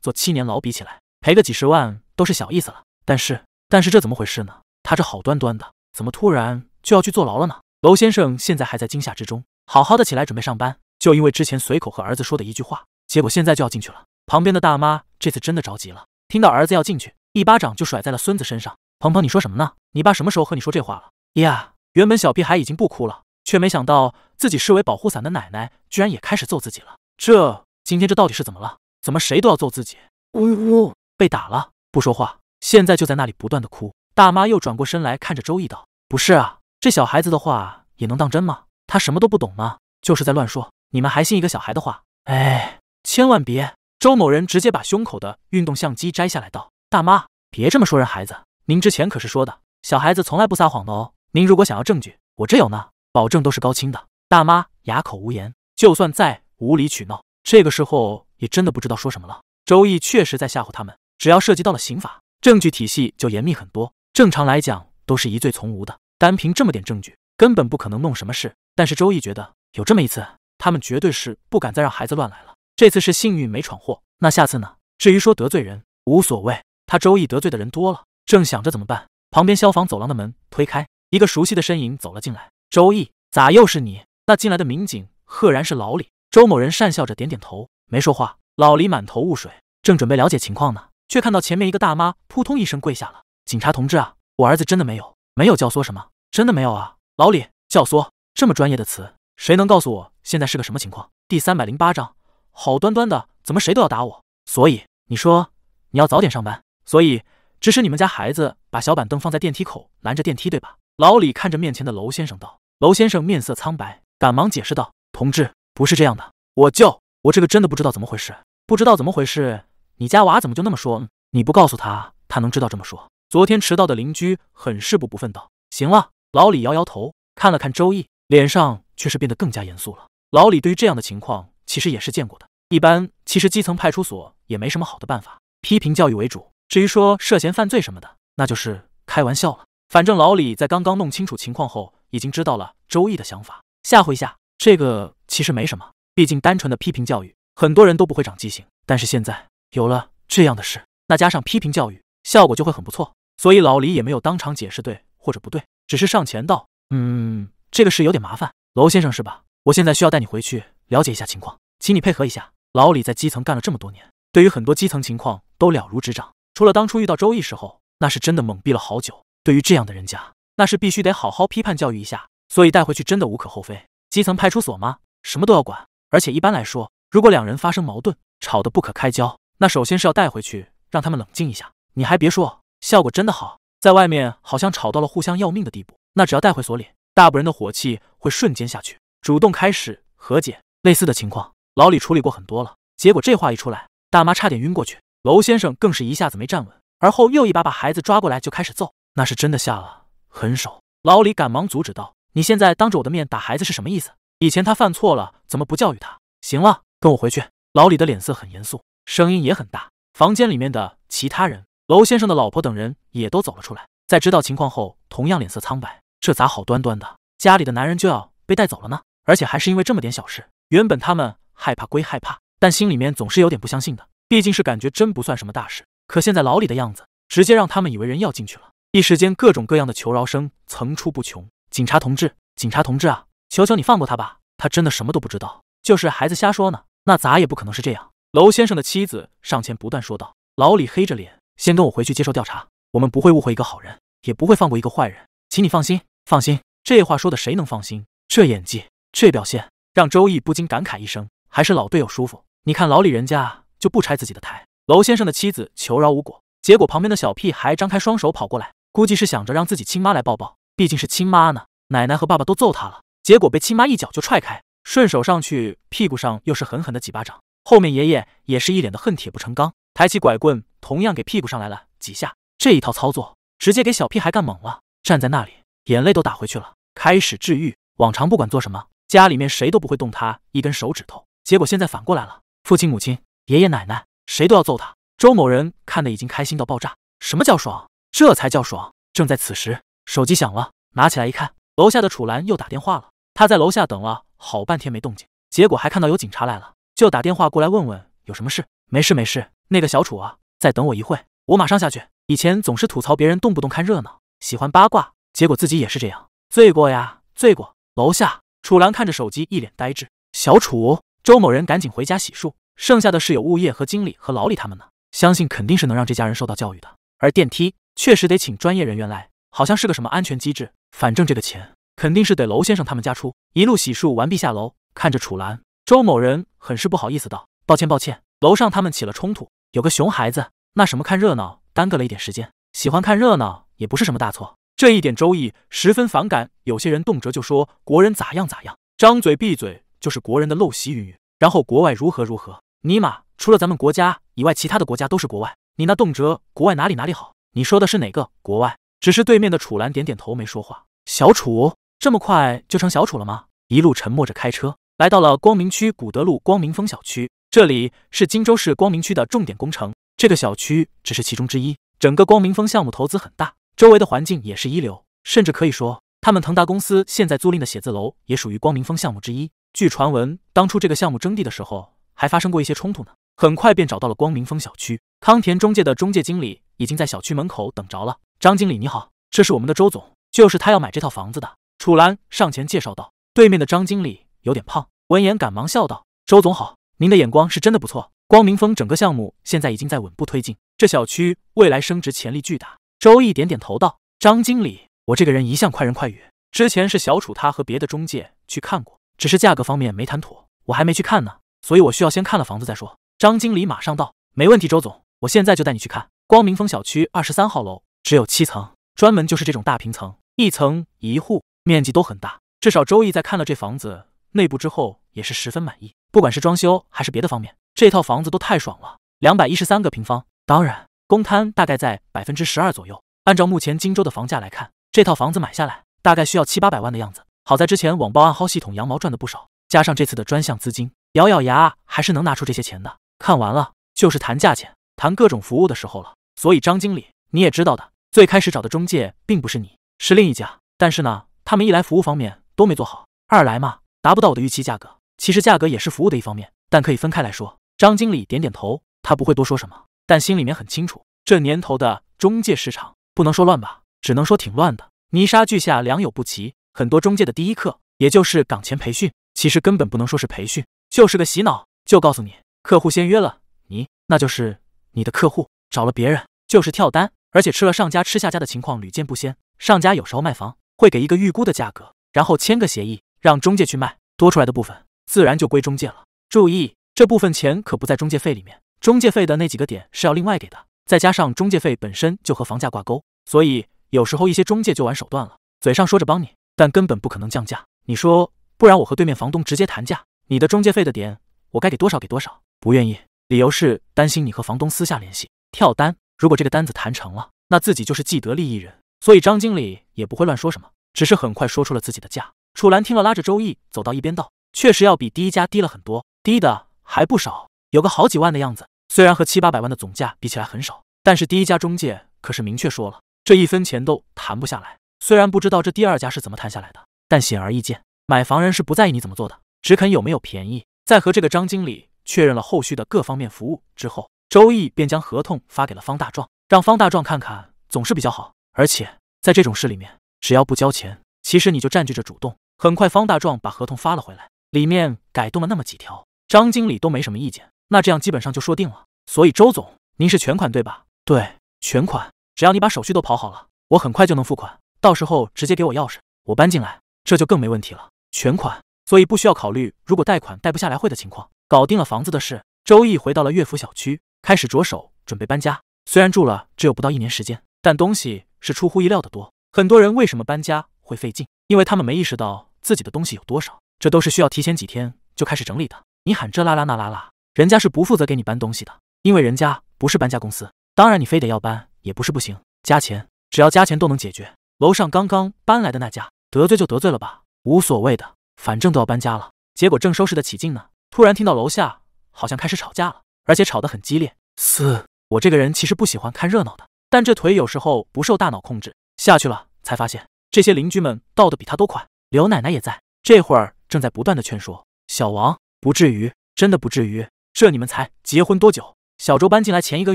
坐七年牢比起来，赔个几十万都是小意思了。但是，但是这怎么回事呢？他这好端端的，怎么突然就要去坐牢了呢？楼先生现在还在惊吓之中，好好的起来准备上班，就因为之前随口和儿子说的一句话，结果现在就要进去了。旁边的大妈这次真的着急了，听到儿子要进去，一巴掌就甩在了孙子身上：“鹏鹏，你说什么呢？你爸什么时候和你说这话了？”呀，原本小屁孩已经不哭了，却没想到自己视为保护伞的奶奶居然也开始揍自己了。这今天这到底是怎么了？怎么谁都要揍自己？呜呜，被打了，不说话，现在就在那里不断的哭。大妈又转过身来看着周易道：“不是啊，这小孩子的话也能当真吗？他什么都不懂吗？就是在乱说。你们还信一个小孩的话？哎，千万别！”周某人直接把胸口的运动相机摘下来道：“大妈，别这么说人孩子，您之前可是说的，小孩子从来不撒谎的哦。”您如果想要证据，我这有呢，保证都是高清的。大妈哑口无言，就算再无理取闹，这个时候也真的不知道说什么了。周易确实在吓唬他们，只要涉及到了刑法，证据体系就严密很多，正常来讲都是疑罪从无的，单凭这么点证据，根本不可能弄什么事。但是周易觉得有这么一次，他们绝对是不敢再让孩子乱来了。这次是幸运没闯祸，那下次呢？至于说得罪人无所谓，他周易得罪的人多了。正想着怎么办，旁边消防走廊的门推开。一个熟悉的身影走了进来。周毅，咋又是你？那进来的民警赫然是老李。周某人讪笑着点点头，没说话。老李满头雾水，正准备了解情况呢，却看到前面一个大妈扑通一声跪下了：“警察同志啊，我儿子真的没有，没有教唆什么，真的没有啊！”老李教唆这么专业的词，谁能告诉我现在是个什么情况？第三百零八章，好端端的怎么谁都要打我？所以你说你要早点上班，所以指使你们家孩子把小板凳放在电梯口拦着电梯，对吧？老李看着面前的娄先生，道：“娄先生面色苍白，赶忙解释道：‘同志，不是这样的，我叫……我这个真的不知道怎么回事，不知道怎么回事，你家娃怎么就那么说？你不告诉他，他能知道这么说？’昨天迟到的邻居很是不不忿道：‘行了。’老李摇摇头，看了看周易，脸上却是变得更加严肃了。老李对于这样的情况，其实也是见过的。一般，其实基层派出所也没什么好的办法，批评教育为主。至于说涉嫌犯罪什么的，那就是开玩笑了。”反正老李在刚刚弄清楚情况后，已经知道了周易的想法。吓唬一下，这个其实没什么，毕竟单纯的批评教育，很多人都不会长记性。但是现在有了这样的事，那加上批评教育，效果就会很不错。所以老李也没有当场解释对或者不对，只是上前道：“嗯，这个事有点麻烦，楼先生是吧？我现在需要带你回去了解一下情况，请你配合一下。”老李在基层干了这么多年，对于很多基层情况都了如指掌。除了当初遇到周易时候，那是真的懵逼了好久。对于这样的人家，那是必须得好好批判教育一下，所以带回去真的无可厚非。基层派出所吗？什么都要管。而且一般来说，如果两人发生矛盾，吵得不可开交，那首先是要带回去，让他们冷静一下。你还别说，效果真的好。在外面好像吵到了互相要命的地步，那只要带回所里，大部人的火气会瞬间下去，主动开始和解。类似的情况，老李处理过很多了。结果这话一出来，大妈差点晕过去，楼先生更是一下子没站稳，而后又一把把孩子抓过来就开始揍。那是真的下了狠手，老李赶忙阻止道：“你现在当着我的面打孩子是什么意思？以前他犯错了，怎么不教育他？行了，跟我回去。”老李的脸色很严肃，声音也很大。房间里面的其他人，楼先生的老婆等人也都走了出来。在知道情况后，同样脸色苍白。这咋好端端的，家里的男人就要被带走了呢？而且还是因为这么点小事。原本他们害怕归害怕，但心里面总是有点不相信的，毕竟是感觉真不算什么大事。可现在老李的样子，直接让他们以为人要进去了。一时间，各种各样的求饶声层出不穷。警察同志，警察同志啊，求求你放过他吧，他真的什么都不知道，就是孩子瞎说呢。那咋也不可能是这样。楼先生的妻子上前不断说道：“老李，黑着脸，先跟我回去接受调查。我们不会误会一个好人，也不会放过一个坏人，请你放心，放心。”这话说的谁能放心？这演技，这表现，让周易不禁感慨一声：“还是老队友舒服。”你看老李，人家就不拆自己的台。楼先生的妻子求饶无果，结果旁边的小屁孩张开双手跑过来。估计是想着让自己亲妈来抱抱，毕竟是亲妈呢。奶奶和爸爸都揍他了，结果被亲妈一脚就踹开，顺手上去屁股上又是狠狠的几巴掌。后面爷爷也是一脸的恨铁不成钢，抬起拐棍，同样给屁股上来了几下。这一套操作直接给小屁孩干懵了，站在那里，眼泪都打回去了，开始治愈。往常不管做什么，家里面谁都不会动他一根手指头，结果现在反过来了，父亲、母亲、爷爷、奶奶，谁都要揍他。周某人看的已经开心到爆炸，什么叫爽？这才叫爽！正在此时，手机响了，拿起来一看，楼下的楚岚又打电话了。他在楼下等了好半天没动静，结果还看到有警察来了，就打电话过来问问有什么事。没事没事，那个小楚啊，在等我一会，我马上下去。以前总是吐槽别人动不动看热闹，喜欢八卦，结果自己也是这样，罪过呀，罪过。楼下楚岚看着手机，一脸呆滞。小楚，周某人赶紧回家洗漱，剩下的事有物业和经理和老李他们呢，相信肯定是能让这家人受到教育的。而电梯。确实得请专业人员来，好像是个什么安全机制。反正这个钱肯定是得楼先生他们家出。一路洗漱完毕下楼，看着楚岚，周某人很是不好意思道：“抱歉，抱歉，楼上他们起了冲突，有个熊孩子那什么看热闹，耽搁了一点时间。喜欢看热闹也不是什么大错。”这一点周易十分反感。有些人动辄就说国人咋样咋样，张嘴闭嘴就是国人的陋习云云。然后国外如何如何，尼玛，除了咱们国家以外，其他的国家都是国外。你那动辄国外哪里哪里好？你说的是哪个？国外只是对面的楚岚点点头，没说话。小楚这么快就成小楚了吗？一路沉默着开车，来到了光明区古德路光明峰小区。这里是荆州市光明区的重点工程，这个小区只是其中之一。整个光明峰项目投资很大，周围的环境也是一流，甚至可以说，他们腾达公司现在租赁的写字楼也属于光明峰项目之一。据传闻，当初这个项目征地的时候，还发生过一些冲突呢。很快便找到了光明峰小区，康田中介的中介经理已经在小区门口等着了。张经理你好，这是我们的周总，就是他要买这套房子的。楚岚上前介绍道。对面的张经理有点胖，闻言赶忙笑道：“周总好，您的眼光是真的不错。光明峰整个项目现在已经在稳步推进，这小区未来升值潜力巨大。”周毅点点头道：“张经理，我这个人一向快人快语，之前是小楚他和别的中介去看过，只是价格方面没谈妥，我还没去看呢，所以我需要先看了房子再说。”张经理马上到，没问题，周总，我现在就带你去看光明峰小区二十三号楼，只有七层，专门就是这种大平层，一层一户，面积都很大。至少周易在看了这房子内部之后，也是十分满意，不管是装修还是别的方面，这套房子都太爽了。两百一十三个平方，当然公摊大概在百分之十二左右。按照目前荆州的房价来看，这套房子买下来大概需要七八百万的样子。好在之前网报暗号系统羊毛赚的不少，加上这次的专项资金，咬咬牙还是能拿出这些钱的。看完了，就是谈价钱、谈各种服务的时候了。所以张经理，你也知道的，最开始找的中介并不是你，是另一家。但是呢，他们一来服务方面都没做好，二来嘛，达不到我的预期价格。其实价格也是服务的一方面，但可以分开来说。张经理点点头，他不会多说什么，但心里面很清楚，这年头的中介市场不能说乱吧，只能说挺乱的。泥沙俱下，良莠不齐。很多中介的第一课，也就是岗前培训，其实根本不能说是培训，就是个洗脑，就告诉你。客户先约了你，那就是你的客户找了别人，就是跳单，而且吃了上家吃下家的情况屡见不鲜。上家有时候卖房会给一个预估的价格，然后签个协议，让中介去卖，多出来的部分自然就归中介了。注意，这部分钱可不在中介费里面，中介费的那几个点是要另外给的，再加上中介费本身就和房价挂钩，所以有时候一些中介就玩手段了，嘴上说着帮你，但根本不可能降价。你说，不然我和对面房东直接谈价，你的中介费的点我该给多少给多少？不愿意，理由是担心你和房东私下联系跳单。如果这个单子谈成了，那自己就是既得利益人，所以张经理也不会乱说什么，只是很快说出了自己的价。楚兰听了，拉着周易走到一边道：“确实要比第一家低了很多，低的还不少，有个好几万的样子。虽然和七八百万的总价比起来很少，但是第一家中介可是明确说了，这一分钱都谈不下来。虽然不知道这第二家是怎么谈下来的，但显而易见，买房人是不在意你怎么做的，只肯有没有便宜。再和这个张经理。”确认了后续的各方面服务之后，周毅便将合同发给了方大壮，让方大壮看看总是比较好。而且在这种事里面，只要不交钱，其实你就占据着主动。很快，方大壮把合同发了回来，里面改动了那么几条，张经理都没什么意见。那这样基本上就说定了。所以周总，您是全款对吧？对，全款。只要你把手续都跑好了，我很快就能付款。到时候直接给我钥匙，我搬进来，这就更没问题了。全款，所以不需要考虑如果贷款贷不下来会的情况。搞定了房子的事，周易回到了乐府小区，开始着手准备搬家。虽然住了只有不到一年时间，但东西是出乎意料的多。很多人为什么搬家会费劲？因为他们没意识到自己的东西有多少，这都是需要提前几天就开始整理的。你喊这啦啦那啦啦，人家是不负责给你搬东西的，因为人家不是搬家公司。当然，你非得要搬也不是不行，加钱，只要加钱都能解决。楼上刚刚搬来的那家，得罪就得罪了吧，无所谓的，反正都要搬家了。结果正收拾得起劲呢。突然听到楼下好像开始吵架了，而且吵得很激烈。四，我这个人其实不喜欢看热闹的，但这腿有时候不受大脑控制，下去了才发现这些邻居们倒的比他都快。刘奶奶也在，这会儿正在不断的劝说小王，不至于，真的不至于。这你们才结婚多久？小周搬进来前一个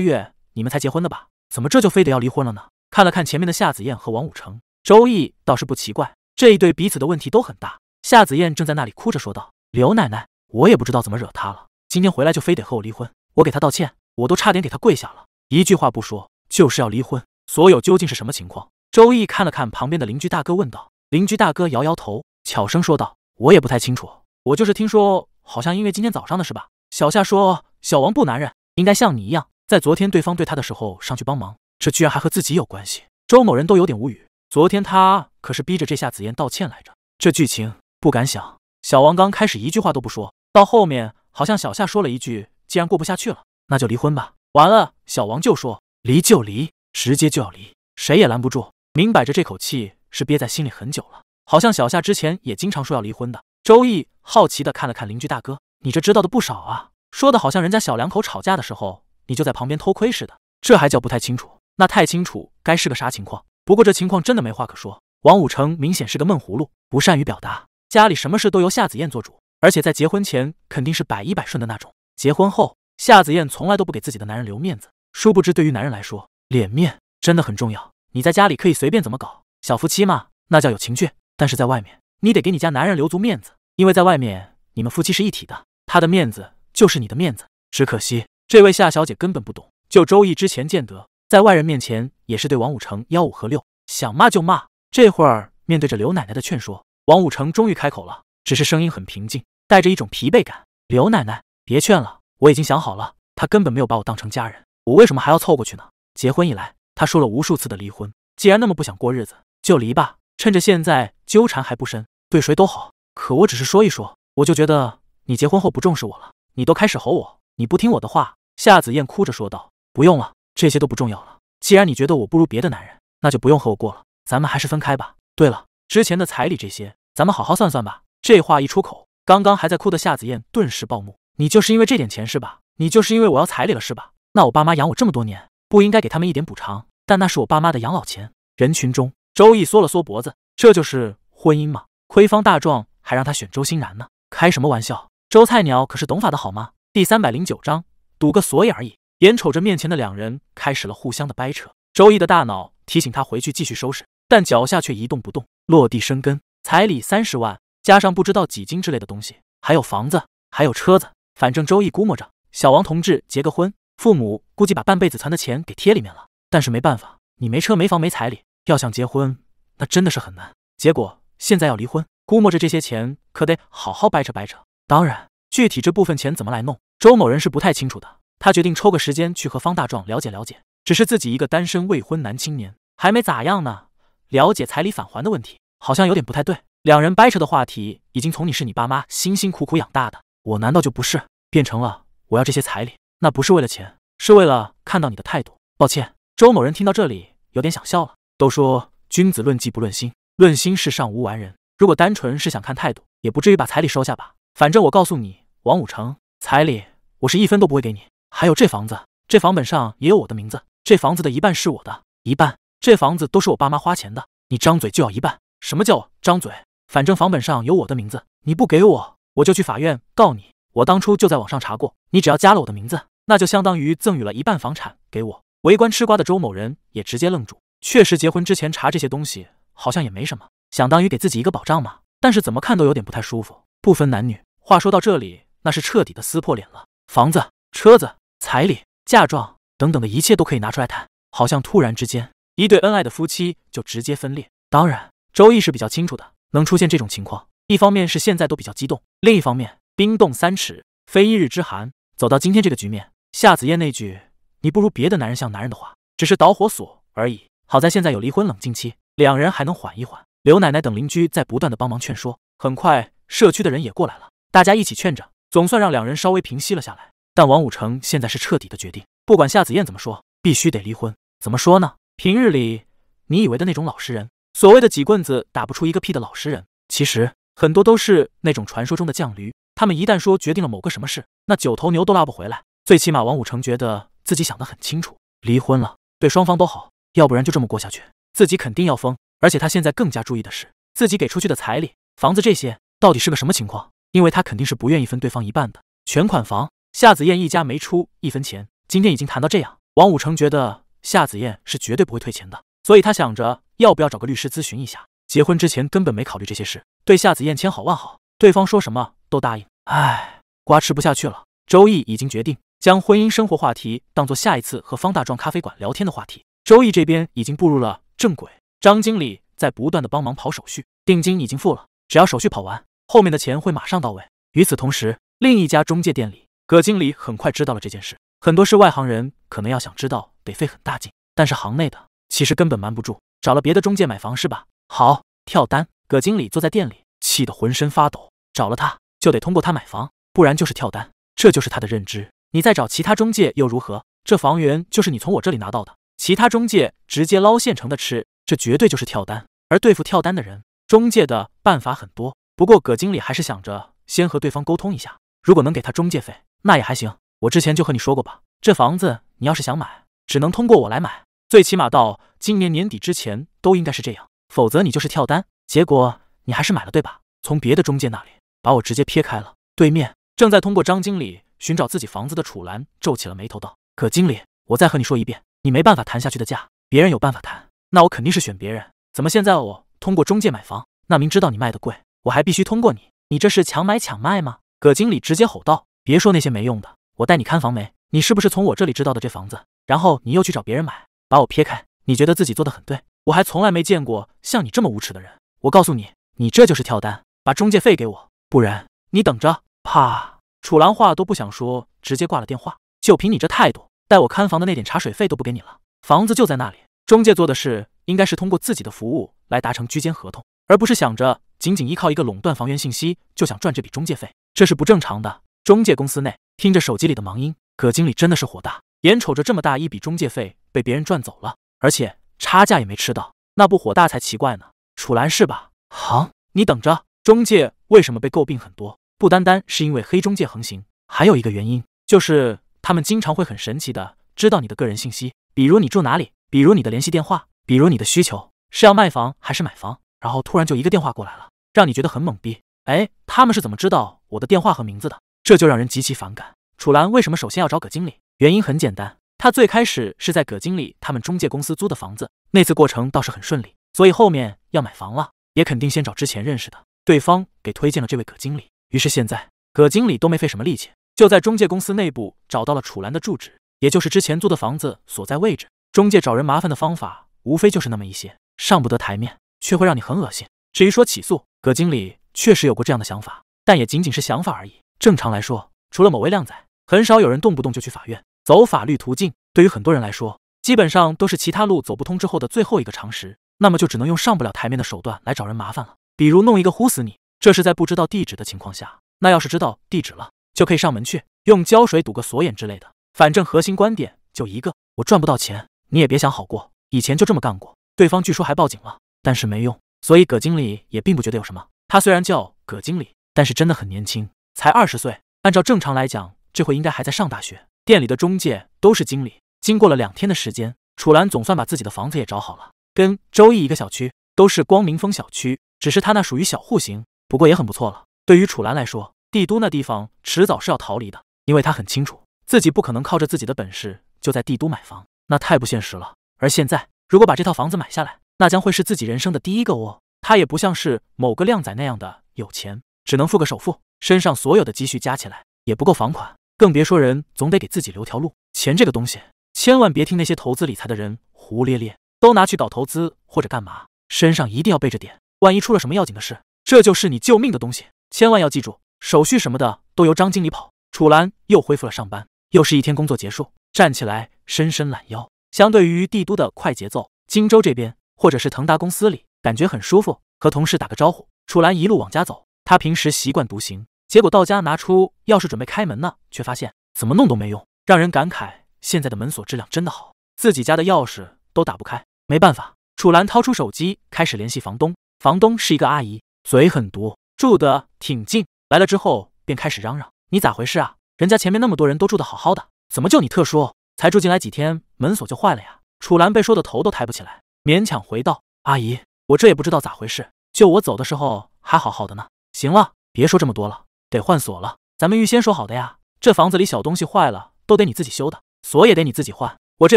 月你们才结婚的吧？怎么这就非得要离婚了呢？看了看前面的夏紫燕和王武成，周毅倒是不奇怪，这一对彼此的问题都很大。夏紫燕正在那里哭着说道：“刘奶奶。”我也不知道怎么惹他了，今天回来就非得和我离婚。我给他道歉，我都差点给他跪下了，一句话不说，就是要离婚。所有究竟是什么情况？周易看了看旁边的邻居大哥，问道。邻居大哥摇摇头，悄声说道：“我也不太清楚，我就是听说，好像因为今天早上的事吧。”小夏说：“小王不男人，应该像你一样，在昨天对方对他的时候上去帮忙。”这居然还和自己有关系？周某人都有点无语。昨天他可是逼着这夏紫嫣道歉来着，这剧情不敢想。小王刚开始一句话都不说。到后面，好像小夏说了一句：“既然过不下去了，那就离婚吧。”完了，小王就说：“离就离，直接就要离，谁也拦不住。”明摆着这口气是憋在心里很久了。好像小夏之前也经常说要离婚的。周易好奇的看了看邻居大哥：“你这知道的不少啊，说的好像人家小两口吵架的时候，你就在旁边偷窥似的。这还叫不太清楚？那太清楚该是个啥情况？不过这情况真的没话可说。王武成明显是个闷葫芦，不善于表达，家里什么事都由夏子燕做主。”而且在结婚前肯定是百依百顺的那种，结婚后夏子燕从来都不给自己的男人留面子。殊不知，对于男人来说，脸面真的很重要。你在家里可以随便怎么搞，小夫妻嘛，那叫有情趣；但是在外面，你得给你家男人留足面子，因为在外面你们夫妻是一体的，他的面子就是你的面子。只可惜这位夏小姐根本不懂。就周易之前见得，在外人面前也是对王武成吆五和六，想骂就骂。这会儿面对着刘奶奶的劝说，王武成终于开口了，只是声音很平静。带着一种疲惫感，刘奶奶，别劝了，我已经想好了。他根本没有把我当成家人，我为什么还要凑过去呢？结婚以来，他说了无数次的离婚，既然那么不想过日子，就离吧，趁着现在纠缠还不深，对谁都好。可我只是说一说，我就觉得你结婚后不重视我了，你都开始吼我，你不听我的话。夏子燕哭着说道：“不用了，这些都不重要了。既然你觉得我不如别的男人，那就不用和我过了，咱们还是分开吧。对了，之前的彩礼这些，咱们好好算算吧。”这话一出口。刚刚还在哭的夏子燕顿时暴怒：“你就是因为这点钱是吧？你就是因为我要彩礼了是吧？那我爸妈养我这么多年，不应该给他们一点补偿？但那是我爸妈的养老钱。”人群中，周易缩了缩脖子：“这就是婚姻吗？亏方大壮还让他选周欣然呢，开什么玩笑？周菜鸟可是懂法的好吗？”第三百零九章：赌个所以而已。眼瞅着面前的两人开始了互相的掰扯，周易的大脑提醒他回去继续收拾，但脚下却一动不动，落地生根。彩礼三十万。加上不知道几斤之类的东西，还有房子，还有车子，反正周易估摸着，小王同志结个婚，父母估计把半辈子攒的钱给贴里面了。但是没办法，你没车没房没彩礼，要想结婚，那真的是很难。结果现在要离婚，估摸着这些钱可得好好掰扯掰扯。当然，具体这部分钱怎么来弄，周某人是不太清楚的。他决定抽个时间去和方大壮了解了解。只是自己一个单身未婚男青年，还没咋样呢，了解彩礼返还的问题，好像有点不太对。两人掰扯的话题已经从“你是你爸妈辛辛苦苦养大的，我难道就不是？”变成了“我要这些彩礼，那不是为了钱，是为了看到你的态度。”抱歉，周某人听到这里有点想笑了。都说君子论迹不论心，论心世上无完人。如果单纯是想看态度，也不至于把彩礼收下吧？反正我告诉你，王五成，彩礼我是一分都不会给你。还有这房子，这房本上也有我的名字，这房子的一半是我的，一半这房子都是我爸妈花钱的，你张嘴就要一半？什么叫张嘴？反正房本上有我的名字，你不给我，我就去法院告你。我当初就在网上查过，你只要加了我的名字，那就相当于赠予了一半房产给我。围观吃瓜的周某人也直接愣住。确实，结婚之前查这些东西好像也没什么，相当于给自己一个保障嘛。但是怎么看都有点不太舒服。不分男女，话说到这里，那是彻底的撕破脸了。房子、车子、彩礼、嫁妆等等的一切都可以拿出来谈，好像突然之间，一对恩爱的夫妻就直接分裂。当然，周易是比较清楚的。能出现这种情况，一方面是现在都比较激动，另一方面冰冻三尺非一日之寒，走到今天这个局面，夏紫嫣那句“你不如别的男人像男人”的话，只是导火索而已。好在现在有离婚冷静期，两人还能缓一缓。刘奶奶等邻居在不断的帮忙劝说，很快社区的人也过来了，大家一起劝着，总算让两人稍微平息了下来。但王武成现在是彻底的决定，不管夏紫嫣怎么说，必须得离婚。怎么说呢？平日里你以为的那种老实人。所谓的几棍子打不出一个屁的老实人，其实很多都是那种传说中的犟驴。他们一旦说决定了某个什么事，那九头牛都拉不回来。最起码王武成觉得自己想得很清楚，离婚了对双方都好，要不然就这么过下去，自己肯定要疯。而且他现在更加注意的是，自己给出去的彩礼、房子这些到底是个什么情况，因为他肯定是不愿意分对方一半的全款房。夏子燕一家没出一分钱，今天已经谈到这样，王武成觉得夏子燕是绝对不会退钱的，所以他想着。要不要找个律师咨询一下？结婚之前根本没考虑这些事，对夏子燕千好万好，对方说什么都答应。唉，瓜吃不下去了。周易已经决定将婚姻生活话题当做下一次和方大壮咖啡馆聊天的话题。周易这边已经步入了正轨，张经理在不断的帮忙跑手续，定金已经付了，只要手续跑完，后面的钱会马上到位。与此同时，另一家中介店里，葛经理很快知道了这件事。很多是外行人可能要想知道得费很大劲，但是行内的。其实根本瞒不住，找了别的中介买房是吧？好，跳单。葛经理坐在店里，气得浑身发抖。找了他就得通过他买房，不然就是跳单。这就是他的认知。你再找其他中介又如何？这房源就是你从我这里拿到的，其他中介直接捞现成的吃，这绝对就是跳单。而对付跳单的人，中介的办法很多。不过葛经理还是想着先和对方沟通一下，如果能给他中介费，那也还行。我之前就和你说过吧，这房子你要是想买，只能通过我来买。最起码到今年年底之前都应该是这样，否则你就是跳单，结果你还是买了，对吧？从别的中介那里把我直接撇开了。对面正在通过张经理寻找自己房子的楚岚皱起了眉头，道：“葛经理，我再和你说一遍，你没办法谈下去的价，别人有办法谈，那我肯定是选别人。怎么现在我通过中介买房，那明知道你卖的贵，我还必须通过你？你这是强买强卖吗？”葛经理直接吼道：“别说那些没用的，我带你看房没？你是不是从我这里知道的这房子？然后你又去找别人买？”把我撇开，你觉得自己做的很对？我还从来没见过像你这么无耻的人。我告诉你，你这就是跳单，把中介费给我，不然你等着！啪！楚兰话都不想说，直接挂了电话。就凭你这态度，带我看房的那点茶水费都不给你了。房子就在那里，中介做的事应该是通过自己的服务来达成居间合同，而不是想着仅仅依靠一个垄断房源信息就想赚这笔中介费，这是不正常的。中介公司内，听着手机里的忙音，葛经理真的是火大，眼瞅着这么大一笔中介费。被别人赚走了，而且差价也没吃到，那不火大才奇怪呢。楚岚是吧？好，你等着。中介为什么被诟病很多？不单单是因为黑中介横行，还有一个原因就是他们经常会很神奇的知道你的个人信息，比如你住哪里，比如你的联系电话，比如你的需求是要卖房还是买房，然后突然就一个电话过来了，让你觉得很懵逼。哎，他们是怎么知道我的电话和名字的？这就让人极其反感。楚岚为什么首先要找葛经理？原因很简单。他最开始是在葛经理他们中介公司租的房子，那次过程倒是很顺利，所以后面要买房了，也肯定先找之前认识的对方给推荐了这位葛经理。于是现在葛经理都没费什么力气，就在中介公司内部找到了楚岚的住址，也就是之前租的房子所在位置。中介找人麻烦的方法无非就是那么一些，上不得台面，却会让你很恶心。至于说起诉葛经理，确实有过这样的想法，但也仅仅是想法而已。正常来说，除了某位靓仔，很少有人动不动就去法院。走法律途径，对于很多人来说，基本上都是其他路走不通之后的最后一个常识。那么就只能用上不了台面的手段来找人麻烦了，比如弄一个呼死你。这是在不知道地址的情况下，那要是知道地址了，就可以上门去用胶水堵个锁眼之类的。反正核心观点就一个，我赚不到钱，你也别想好过。以前就这么干过，对方据说还报警了，但是没用。所以葛经理也并不觉得有什么。他虽然叫葛经理，但是真的很年轻，才二十岁。按照正常来讲，这会应该还在上大学。店里的中介都是经理。经过了两天的时间，楚岚总算把自己的房子也找好了，跟周易一个小区，都是光明峰小区，只是他那属于小户型，不过也很不错了。对于楚岚来说，帝都那地方迟早是要逃离的，因为他很清楚自己不可能靠着自己的本事就在帝都买房，那太不现实了。而现在，如果把这套房子买下来，那将会是自己人生的第一个窝。他也不像是某个靓仔那样的有钱，只能付个首付，身上所有的积蓄加起来也不够房款。更别说人总得给自己留条路，钱这个东西，千万别听那些投资理财的人胡咧咧，都拿去搞投资或者干嘛，身上一定要备着点，万一出了什么要紧的事，这就是你救命的东西，千万要记住。手续什么的都由张经理跑。楚岚又恢复了上班，又是一天工作结束，站起来伸伸懒腰。相对于帝都的快节奏，荆州这边或者是腾达公司里，感觉很舒服。和同事打个招呼，楚岚一路往家走。他平时习惯独行。结果到家拿出钥匙准备开门呢，却发现怎么弄都没用，让人感慨现在的门锁质量真的好，自己家的钥匙都打不开。没办法，楚岚掏出手机开始联系房东。房东是一个阿姨，嘴很毒，住的挺近。来了之后便开始嚷嚷：“你咋回事啊？人家前面那么多人都住的好好的，怎么就你特殊？才住进来几天，门锁就坏了呀？”楚岚被说的头都抬不起来，勉强回道：“阿姨，我这也不知道咋回事，就我走的时候还好好的呢。行了，别说这么多了。”得换锁了，咱们预先说好的呀。这房子里小东西坏了，都得你自己修的，锁也得你自己换。我这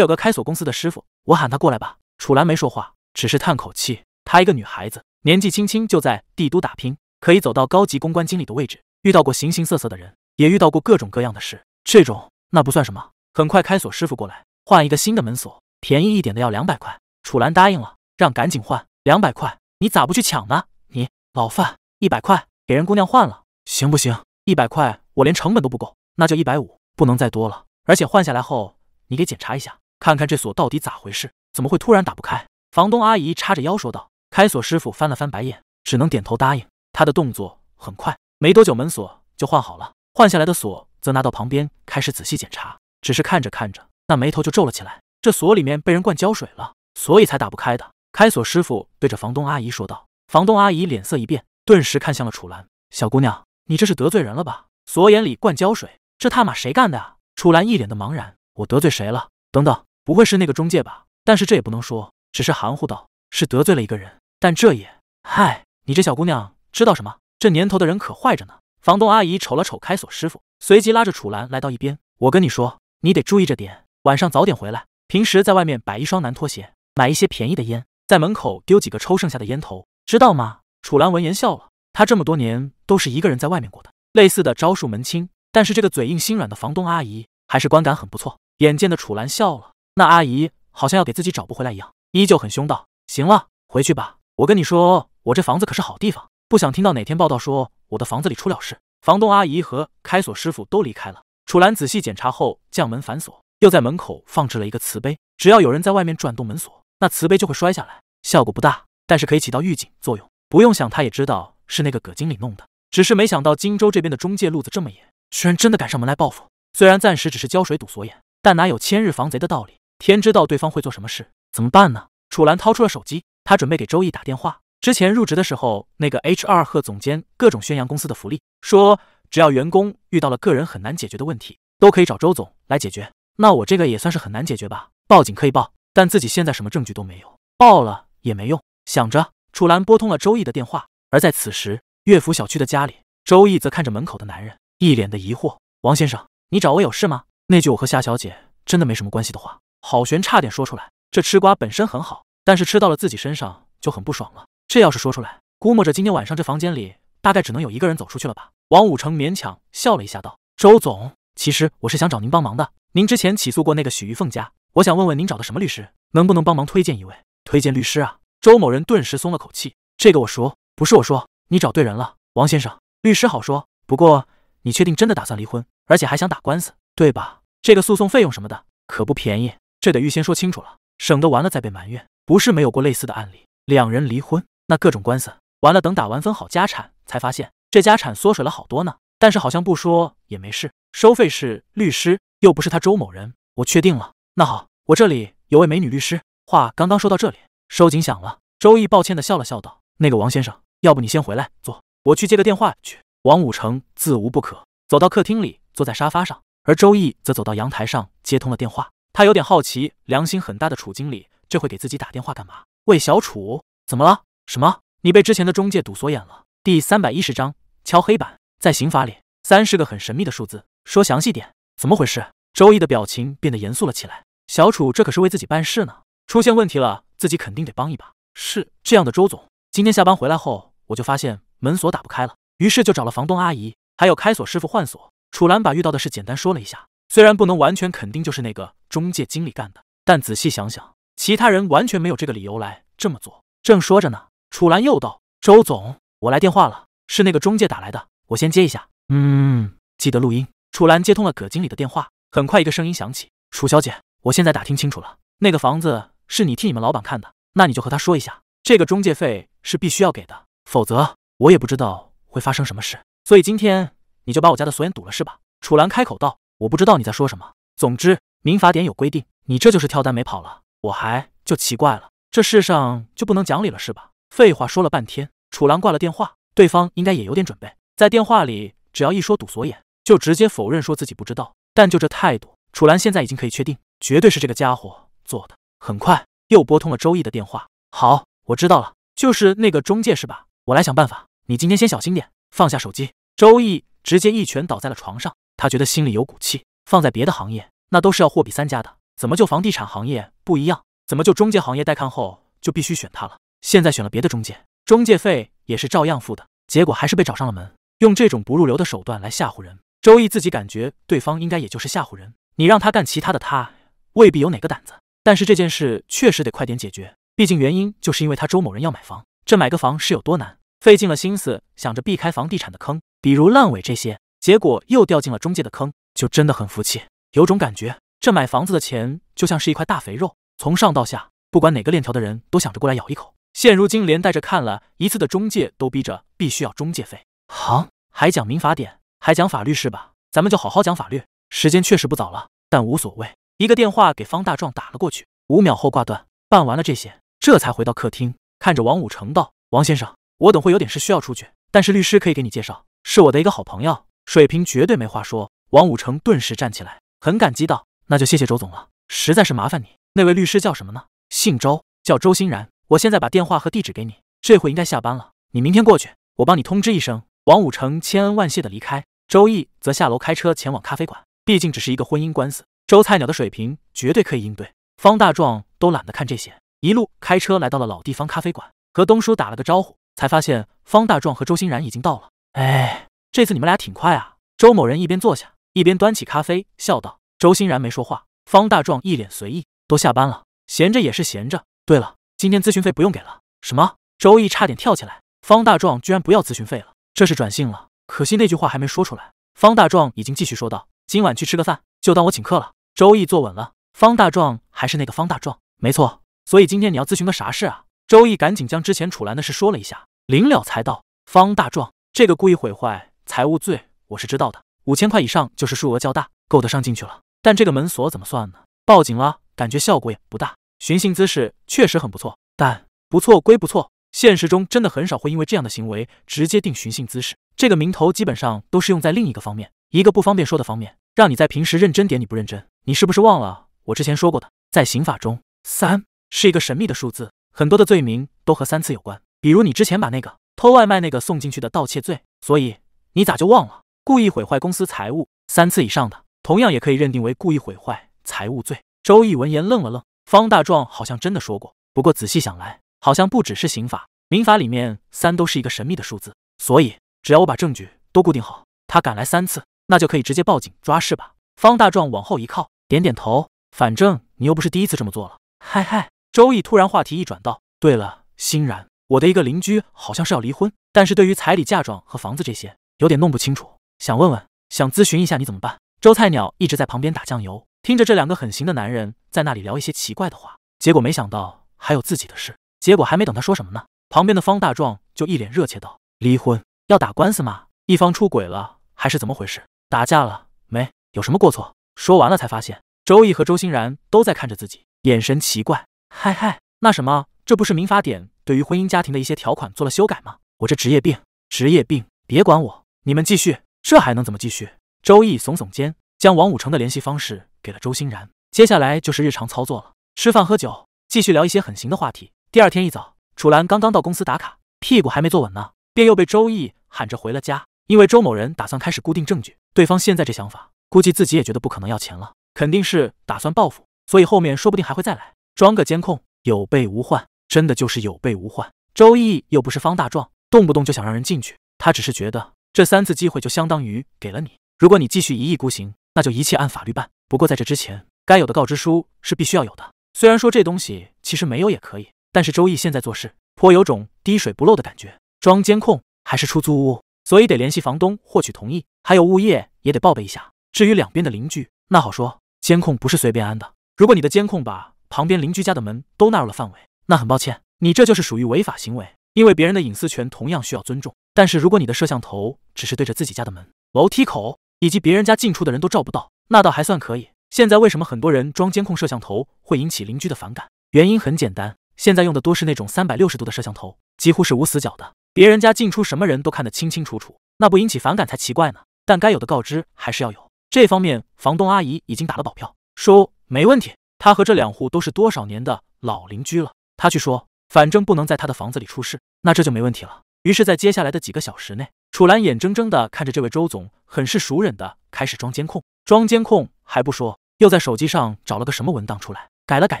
有个开锁公司的师傅，我喊他过来吧。楚兰没说话，只是叹口气。她一个女孩子，年纪轻轻就在帝都打拼，可以走到高级公关经理的位置，遇到过形形色色的人，也遇到过各种各样的事。这种那不算什么。很快，开锁师傅过来换一个新的门锁，便宜一点的要两百块。楚兰答应了，让赶紧换，两百块，你咋不去抢呢？你老范，一百块给人姑娘换了。行不行？一百块我连成本都不够，那就一百五，不能再多了。而且换下来后，你给检查一下，看看这锁到底咋回事，怎么会突然打不开？房东阿姨叉着腰说道。开锁师傅翻了翻白眼，只能点头答应。他的动作很快，没多久门锁就换好了。换下来的锁则拿到旁边开始仔细检查，只是看着看着，那眉头就皱了起来。这锁里面被人灌胶水了，所以才打不开的。开锁师傅对着房东阿姨说道。房东阿姨脸色一变，顿时看向了楚岚小姑娘。你这是得罪人了吧？锁眼里灌胶水，这他妈谁干的啊？楚兰一脸的茫然。我得罪谁了？等等，不会是那个中介吧？但是这也不能说，只是含糊道是得罪了一个人，但这也……嗨，你这小姑娘知道什么？这年头的人可坏着呢。房东阿姨瞅了瞅开锁师傅，随即拉着楚兰来到一边。我跟你说，你得注意着点，晚上早点回来。平时在外面摆一双男拖鞋，买一些便宜的烟，在门口丢几个抽剩下的烟头，知道吗？楚兰闻言笑了。他这么多年都是一个人在外面过的，类似的招数门清，但是这个嘴硬心软的房东阿姨还是观感很不错。眼见的楚岚笑了，那阿姨好像要给自己找不回来一样，依旧很凶道：“行了，回去吧。我跟你说，我这房子可是好地方，不想听到哪天报道说我的房子里出了事。”房东阿姨和开锁师傅都离开了。楚岚仔细检查后，将门反锁，又在门口放置了一个瓷杯，只要有人在外面转动门锁，那瓷杯就会摔下来，效果不大，但是可以起到预警作用。不用想，他也知道。是那个葛经理弄的，只是没想到荆州这边的中介路子这么野，居然真的敢上门来报复。虽然暂时只是胶水堵锁眼，但哪有千日防贼的道理？天知道对方会做什么事，怎么办呢？楚岚掏出了手机，她准备给周毅打电话。之前入职的时候，那个 H R 贺总监各种宣扬公司的福利，说只要员工遇到了个人很难解决的问题，都可以找周总来解决。那我这个也算是很难解决吧？报警可以报，但自己现在什么证据都没有，报了也没用。想着，楚岚拨通了周毅的电话。而在此时，乐府小区的家里，周毅则看着门口的男人，一脸的疑惑：“王先生，你找我有事吗？”那句“我和夏小姐真的没什么关系”的话，郝璇差点说出来。这吃瓜本身很好，但是吃到了自己身上就很不爽了。这要是说出来，估摸着今天晚上这房间里大概只能有一个人走出去了吧。王武成勉强笑了一下，道：“周总，其实我是想找您帮忙的。您之前起诉过那个许玉凤家，我想问问您找的什么律师，能不能帮忙推荐一位？推荐律师啊？”周某人顿时松了口气：“这个我熟。”不是我说，你找对人了，王先生，律师好说。不过你确定真的打算离婚，而且还想打官司，对吧？这个诉讼费用什么的可不便宜，这得预先说清楚了，省得完了再被埋怨。不是没有过类似的案例，两人离婚，那各种官司完了，等打完分好家产，才发现这家产缩水了好多呢。但是好像不说也没事。收费是律师，又不是他周某人。我确定了，那好，我这里有位美女律师。话刚刚说到这里，收紧响了。周毅抱歉地笑了笑道：“那个王先生。”要不你先回来坐，我去接个电话去。王武成自无不可，走到客厅里，坐在沙发上，而周毅则走到阳台上接通了电话。他有点好奇，良心很大的楚经理，这会给自己打电话干嘛？魏小楚，怎么了？什么？你被之前的中介堵锁眼了？第三百一十章敲黑板，在刑法里，三是个很神秘的数字。说详细点，怎么回事？周毅的表情变得严肃了起来。小楚这可是为自己办事呢，出现问题了，自己肯定得帮一把。是这样的，周总，今天下班回来后。我就发现门锁打不开了，于是就找了房东阿姨，还有开锁师傅换锁。楚岚把遇到的事简单说了一下，虽然不能完全肯定就是那个中介经理干的，但仔细想想，其他人完全没有这个理由来这么做。正说着呢，楚岚又道：“周总，我来电话了，是那个中介打来的，我先接一下。嗯，记得录音。”楚岚接通了葛经理的电话，很快一个声音响起：“楚小姐，我现在打听清楚了，那个房子是你替你们老板看的，那你就和他说一下，这个中介费是必须要给的。”否则我也不知道会发生什么事，所以今天你就把我家的锁眼堵了是吧？楚岚开口道：“我不知道你在说什么。总之，民法典有规定，你这就是跳单没跑了。我还就奇怪了，这世上就不能讲理了是吧？”废话说了半天，楚岚挂了电话。对方应该也有点准备，在电话里只要一说堵锁眼，就直接否认说自己不知道。但就这态度，楚岚现在已经可以确定，绝对是这个家伙做的。很快又拨通了周易的电话：“好，我知道了，就是那个中介是吧？”我来想办法，你今天先小心点，放下手机。周易直接一拳倒在了床上，他觉得心里有股气。放在别的行业，那都是要货比三家的，怎么就房地产行业不一样？怎么就中介行业带看后就必须选他了？现在选了别的中介，中介费也是照样付的，结果还是被找上了门，用这种不入流的手段来吓唬人。周易自己感觉对方应该也就是吓唬人，你让他干其他的，他未必有哪个胆子。但是这件事确实得快点解决，毕竟原因就是因为他周某人要买房。这买个房是有多难，费尽了心思想着避开房地产的坑，比如烂尾这些，结果又掉进了中介的坑，就真的很服气，有种感觉，这买房子的钱就像是一块大肥肉，从上到下，不管哪个链条的人都想着过来咬一口。现如今连带着看了一次的中介都逼着必须要中介费，好，还讲民法典，还讲法律是吧？咱们就好好讲法律。时间确实不早了，但无所谓。一个电话给方大壮打了过去，五秒后挂断。办完了这些，这才回到客厅。看着王武成道：“王先生，我等会有点事需要出去，但是律师可以给你介绍，是我的一个好朋友，水平绝对没话说。”王武成顿时站起来，很感激道：“那就谢谢周总了，实在是麻烦你。那位律师叫什么呢？姓周，叫周欣然。我现在把电话和地址给你，这会应该下班了，你明天过去，我帮你通知一声。”王武成千恩万谢的离开，周毅则下楼开车前往咖啡馆。毕竟只是一个婚姻官司，周菜鸟的水平绝对可以应对。方大壮都懒得看这些。一路开车来到了老地方咖啡馆，和东叔打了个招呼，才发现方大壮和周欣然已经到了。哎，这次你们俩挺快啊！周某人一边坐下，一边端起咖啡，笑道：“周欣然没说话。”方大壮一脸随意：“都下班了，闲着也是闲着。对了，今天咨询费不用给了。”什么？周易差点跳起来，方大壮居然不要咨询费了？这是转性了？可惜那句话还没说出来，方大壮已经继续说道：“今晚去吃个饭，就当我请客了。”周易坐稳了，方大壮还是那个方大壮，没错。所以今天你要咨询个啥事啊？周易赶紧将之前楚岚的事说了一下，临了才道：“方大壮，这个故意毁坏财物罪我是知道的，五千块以上就是数额较大，够得上进去了。但这个门锁怎么算呢？报警了，感觉效果也不大。寻衅滋事确实很不错，但不错归不错，现实中真的很少会因为这样的行为直接定寻衅滋事这个名头，基本上都是用在另一个方面，一个不方便说的方面，让你在平时认真点。你不认真，你是不是忘了我之前说过的？在刑法中，三。”是一个神秘的数字，很多的罪名都和三次有关，比如你之前把那个偷外卖那个送进去的盗窃罪，所以你咋就忘了故意毁坏公司财物三次以上的，同样也可以认定为故意毁坏财物罪。周易闻言愣了愣，方大壮好像真的说过，不过仔细想来，好像不只是刑法，民法里面三都是一个神秘的数字，所以只要我把证据都固定好，他敢来三次，那就可以直接报警抓是吧？方大壮往后一靠，点点头，反正你又不是第一次这么做了，嗨嗨。周易突然话题一转道：“对了，欣然，我的一个邻居好像是要离婚，但是对于彩礼、嫁妆和房子这些有点弄不清楚，想问问，想咨询一下你怎么办？”周菜鸟一直在旁边打酱油，听着这两个很行的男人在那里聊一些奇怪的话，结果没想到还有自己的事。结果还没等他说什么呢，旁边的方大壮就一脸热切道：“离婚要打官司吗？一方出轨了还是怎么回事？打架了没有？什么过错？”说完了才发现，周易和周欣然都在看着自己，眼神奇怪。嗨嗨，那什么，这不是民法典对于婚姻家庭的一些条款做了修改吗？我这职业病，职业病，别管我，你们继续。这还能怎么继续？周易耸耸肩，将王武成的联系方式给了周欣然。接下来就是日常操作了，吃饭喝酒，继续聊一些很行的话题。第二天一早，楚岚刚刚到公司打卡，屁股还没坐稳呢，便又被周易喊着回了家。因为周某人打算开始固定证据，对方现在这想法，估计自己也觉得不可能要钱了，肯定是打算报复，所以后面说不定还会再来。装个监控，有备无患，真的就是有备无患。周易又不是方大壮，动不动就想让人进去，他只是觉得这三次机会就相当于给了你。如果你继续一意孤行，那就一切按法律办。不过在这之前，该有的告知书是必须要有的。虽然说这东西其实没有也可以，但是周易现在做事颇有种滴水不漏的感觉。装监控还是出租屋，所以得联系房东获取同意，还有物业也得报备一下。至于两边的邻居，那好说，监控不是随便安的。如果你的监控把。旁边邻居家的门都纳入了范围，那很抱歉，你这就是属于违法行为，因为别人的隐私权同样需要尊重。但是如果你的摄像头只是对着自己家的门、楼梯口以及别人家进出的人都照不到，那倒还算可以。现在为什么很多人装监控摄像头会引起邻居的反感？原因很简单，现在用的多是那种三百六十度的摄像头，几乎是无死角的，别人家进出什么人都看得清清楚楚，那不引起反感才奇怪呢。但该有的告知还是要有，这方面房东阿姨已经打了保票，说没问题。他和这两户都是多少年的老邻居了。他去说，反正不能在他的房子里出事，那这就没问题了。于是，在接下来的几个小时内，楚岚眼睁睁地看着这位周总很是熟忍的开始装监控，装监控还不说，又在手机上找了个什么文档出来，改了改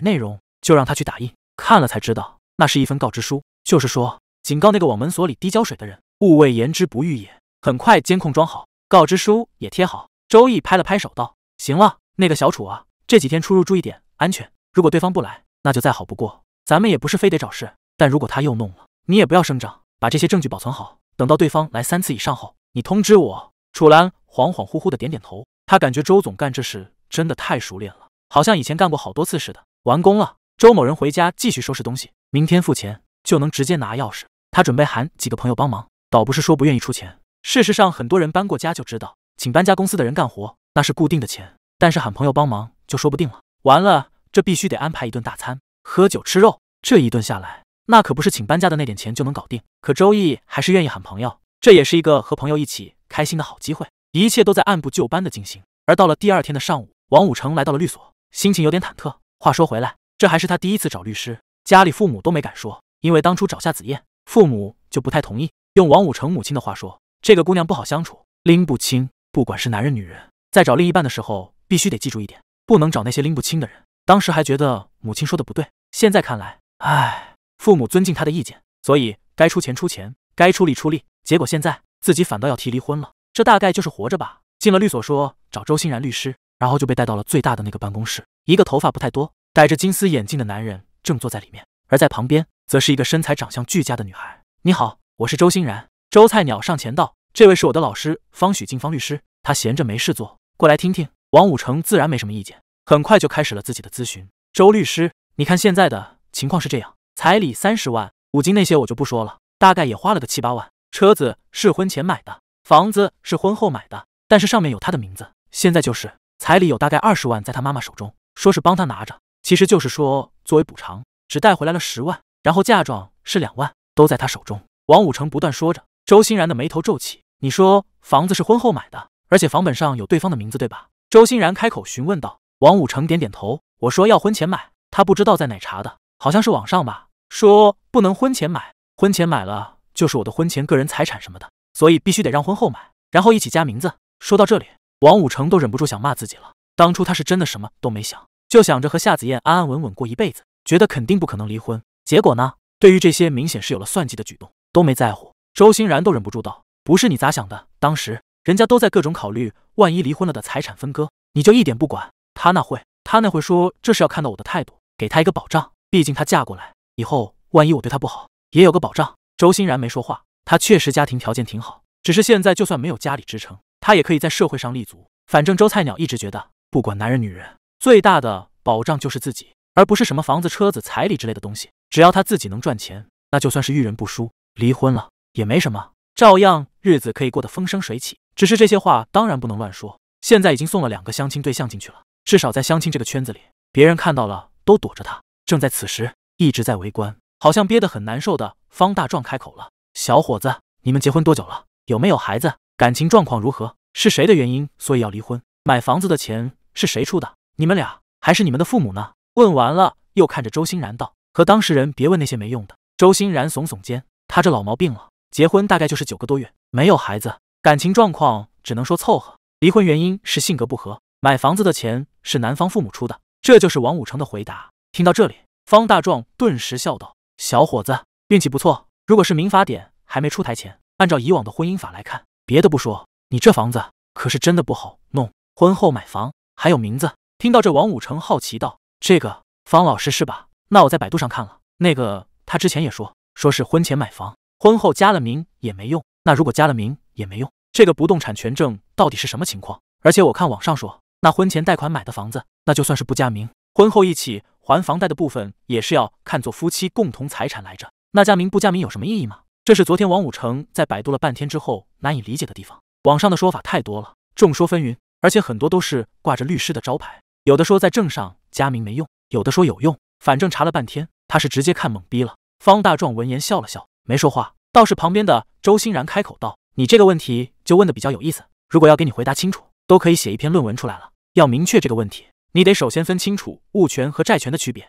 内容，就让他去打印。看了才知道，那是一份告知书，就是说警告那个往门锁里滴胶水的人，勿谓言之不预也。很快，监控装好，告知书也贴好。周易拍了拍手，道：“行了，那个小楚啊，这几天出入注意点。”安全。如果对方不来，那就再好不过。咱们也不是非得找事。但如果他又弄了，你也不要声张，把这些证据保存好。等到对方来三次以上后，你通知我。楚岚恍恍惚惚的点点头，他感觉周总干这事真的太熟练了，好像以前干过好多次似的。完工了，周某人回家继续收拾东西，明天付钱就能直接拿钥匙。他准备喊几个朋友帮忙，倒不是说不愿意出钱。事实上，很多人搬过家就知道，请搬家公司的人干活那是固定的钱，但是喊朋友帮忙就说不定了。完了，这必须得安排一顿大餐，喝酒吃肉。这一顿下来，那可不是请搬家的那点钱就能搞定。可周易还是愿意喊朋友，这也是一个和朋友一起开心的好机会。一切都在按部就班的进行。而到了第二天的上午，王武成来到了律所，心情有点忐忑。话说回来，这还是他第一次找律师，家里父母都没敢说，因为当初找夏子燕，父母就不太同意。用王武成母亲的话说，这个姑娘不好相处，拎不清。不管是男人女人，在找另一半的时候，必须得记住一点。不能找那些拎不清的人。当时还觉得母亲说的不对，现在看来，唉，父母尊敬他的意见，所以该出钱出钱，该出力出力。结果现在自己反倒要提离婚了，这大概就是活着吧。进了律所，说找周欣然律师，然后就被带到了最大的那个办公室。一个头发不太多、戴着金丝眼镜的男人正坐在里面，而在旁边则是一个身材长相俱佳的女孩。你好，我是周欣然。周菜鸟上前道：“这位是我的老师方许静，方律师。他闲着没事做，过来听听。”王武成自然没什么意见，很快就开始了自己的咨询。周律师，你看现在的情况是这样：彩礼三十万，五金那些我就不说了，大概也花了个七八万。车子是婚前买的，房子是婚后买的，但是上面有他的名字。现在就是彩礼有大概二十万在他妈妈手中，说是帮他拿着，其实就是说作为补偿，只带回来了十万。然后嫁妆是两万，都在他手中。王武成不断说着，周欣然的眉头皱起。你说房子是婚后买的，而且房本上有对方的名字，对吧？周欣然开口询问道：“王武成点点头。我说要婚前买，他不知道在哪查的，好像是网上吧。说不能婚前买，婚前买了就是我的婚前个人财产什么的，所以必须得让婚后买，然后一起加名字。”说到这里，王武成都忍不住想骂自己了。当初他是真的什么都没想，就想着和夏子燕安安稳稳过一辈子，觉得肯定不可能离婚。结果呢？对于这些明显是有了算计的举动，都没在乎。周欣然都忍不住道：“不是你咋想的，当时……”人家都在各种考虑，万一离婚了的财产分割，你就一点不管？他那会，他那会说这是要看到我的态度，给他一个保障。毕竟他嫁过来以后，万一我对她不好，也有个保障。周欣然没说话，她确实家庭条件挺好，只是现在就算没有家里支撑，她也可以在社会上立足。反正周菜鸟一直觉得，不管男人女人，最大的保障就是自己，而不是什么房子、车子、彩礼之类的东西。只要他自己能赚钱，那就算是遇人不淑，离婚了也没什么，照样日子可以过得风生水起。只是这些话当然不能乱说。现在已经送了两个相亲对象进去了，至少在相亲这个圈子里，别人看到了都躲着他。正在此时，一直在围观，好像憋得很难受的方大壮开口了：“小伙子，你们结婚多久了？有没有孩子？感情状况如何？是谁的原因？所以要离婚？买房子的钱是谁出的？你们俩还是你们的父母呢？”问完了，又看着周欣然道：“和当事人别问那些没用的。”周欣然耸耸肩：“他这老毛病了，结婚大概就是九个多月，没有孩子。”感情状况只能说凑合，离婚原因是性格不合。买房子的钱是男方父母出的，这就是王武成的回答。听到这里，方大壮顿时笑道：“小伙子运气不错。如果是民法典还没出台前，按照以往的婚姻法来看，别的不说，你这房子可是真的不好弄。婚后买房还有名字。”听到这，王武成好奇道：“这个方老师是吧？那我在百度上看了，那个他之前也说，说是婚前买房，婚后加了名也没用。那如果加了名？”也没用，这个不动产权证到底是什么情况？而且我看网上说，那婚前贷款买的房子，那就算是不加名，婚后一起还房贷的部分也是要看作夫妻共同财产来着。那加名不加名有什么意义吗？这是昨天王武成在百度了半天之后难以理解的地方。网上的说法太多了，众说纷纭，而且很多都是挂着律师的招牌，有的说在证上加名没用，有的说有用。反正查了半天，他是直接看懵逼了。方大壮闻言笑了笑，没说话，倒是旁边的周欣然开口道。你这个问题就问的比较有意思，如果要给你回答清楚，都可以写一篇论文出来了。要明确这个问题，你得首先分清楚物权和债权的区别。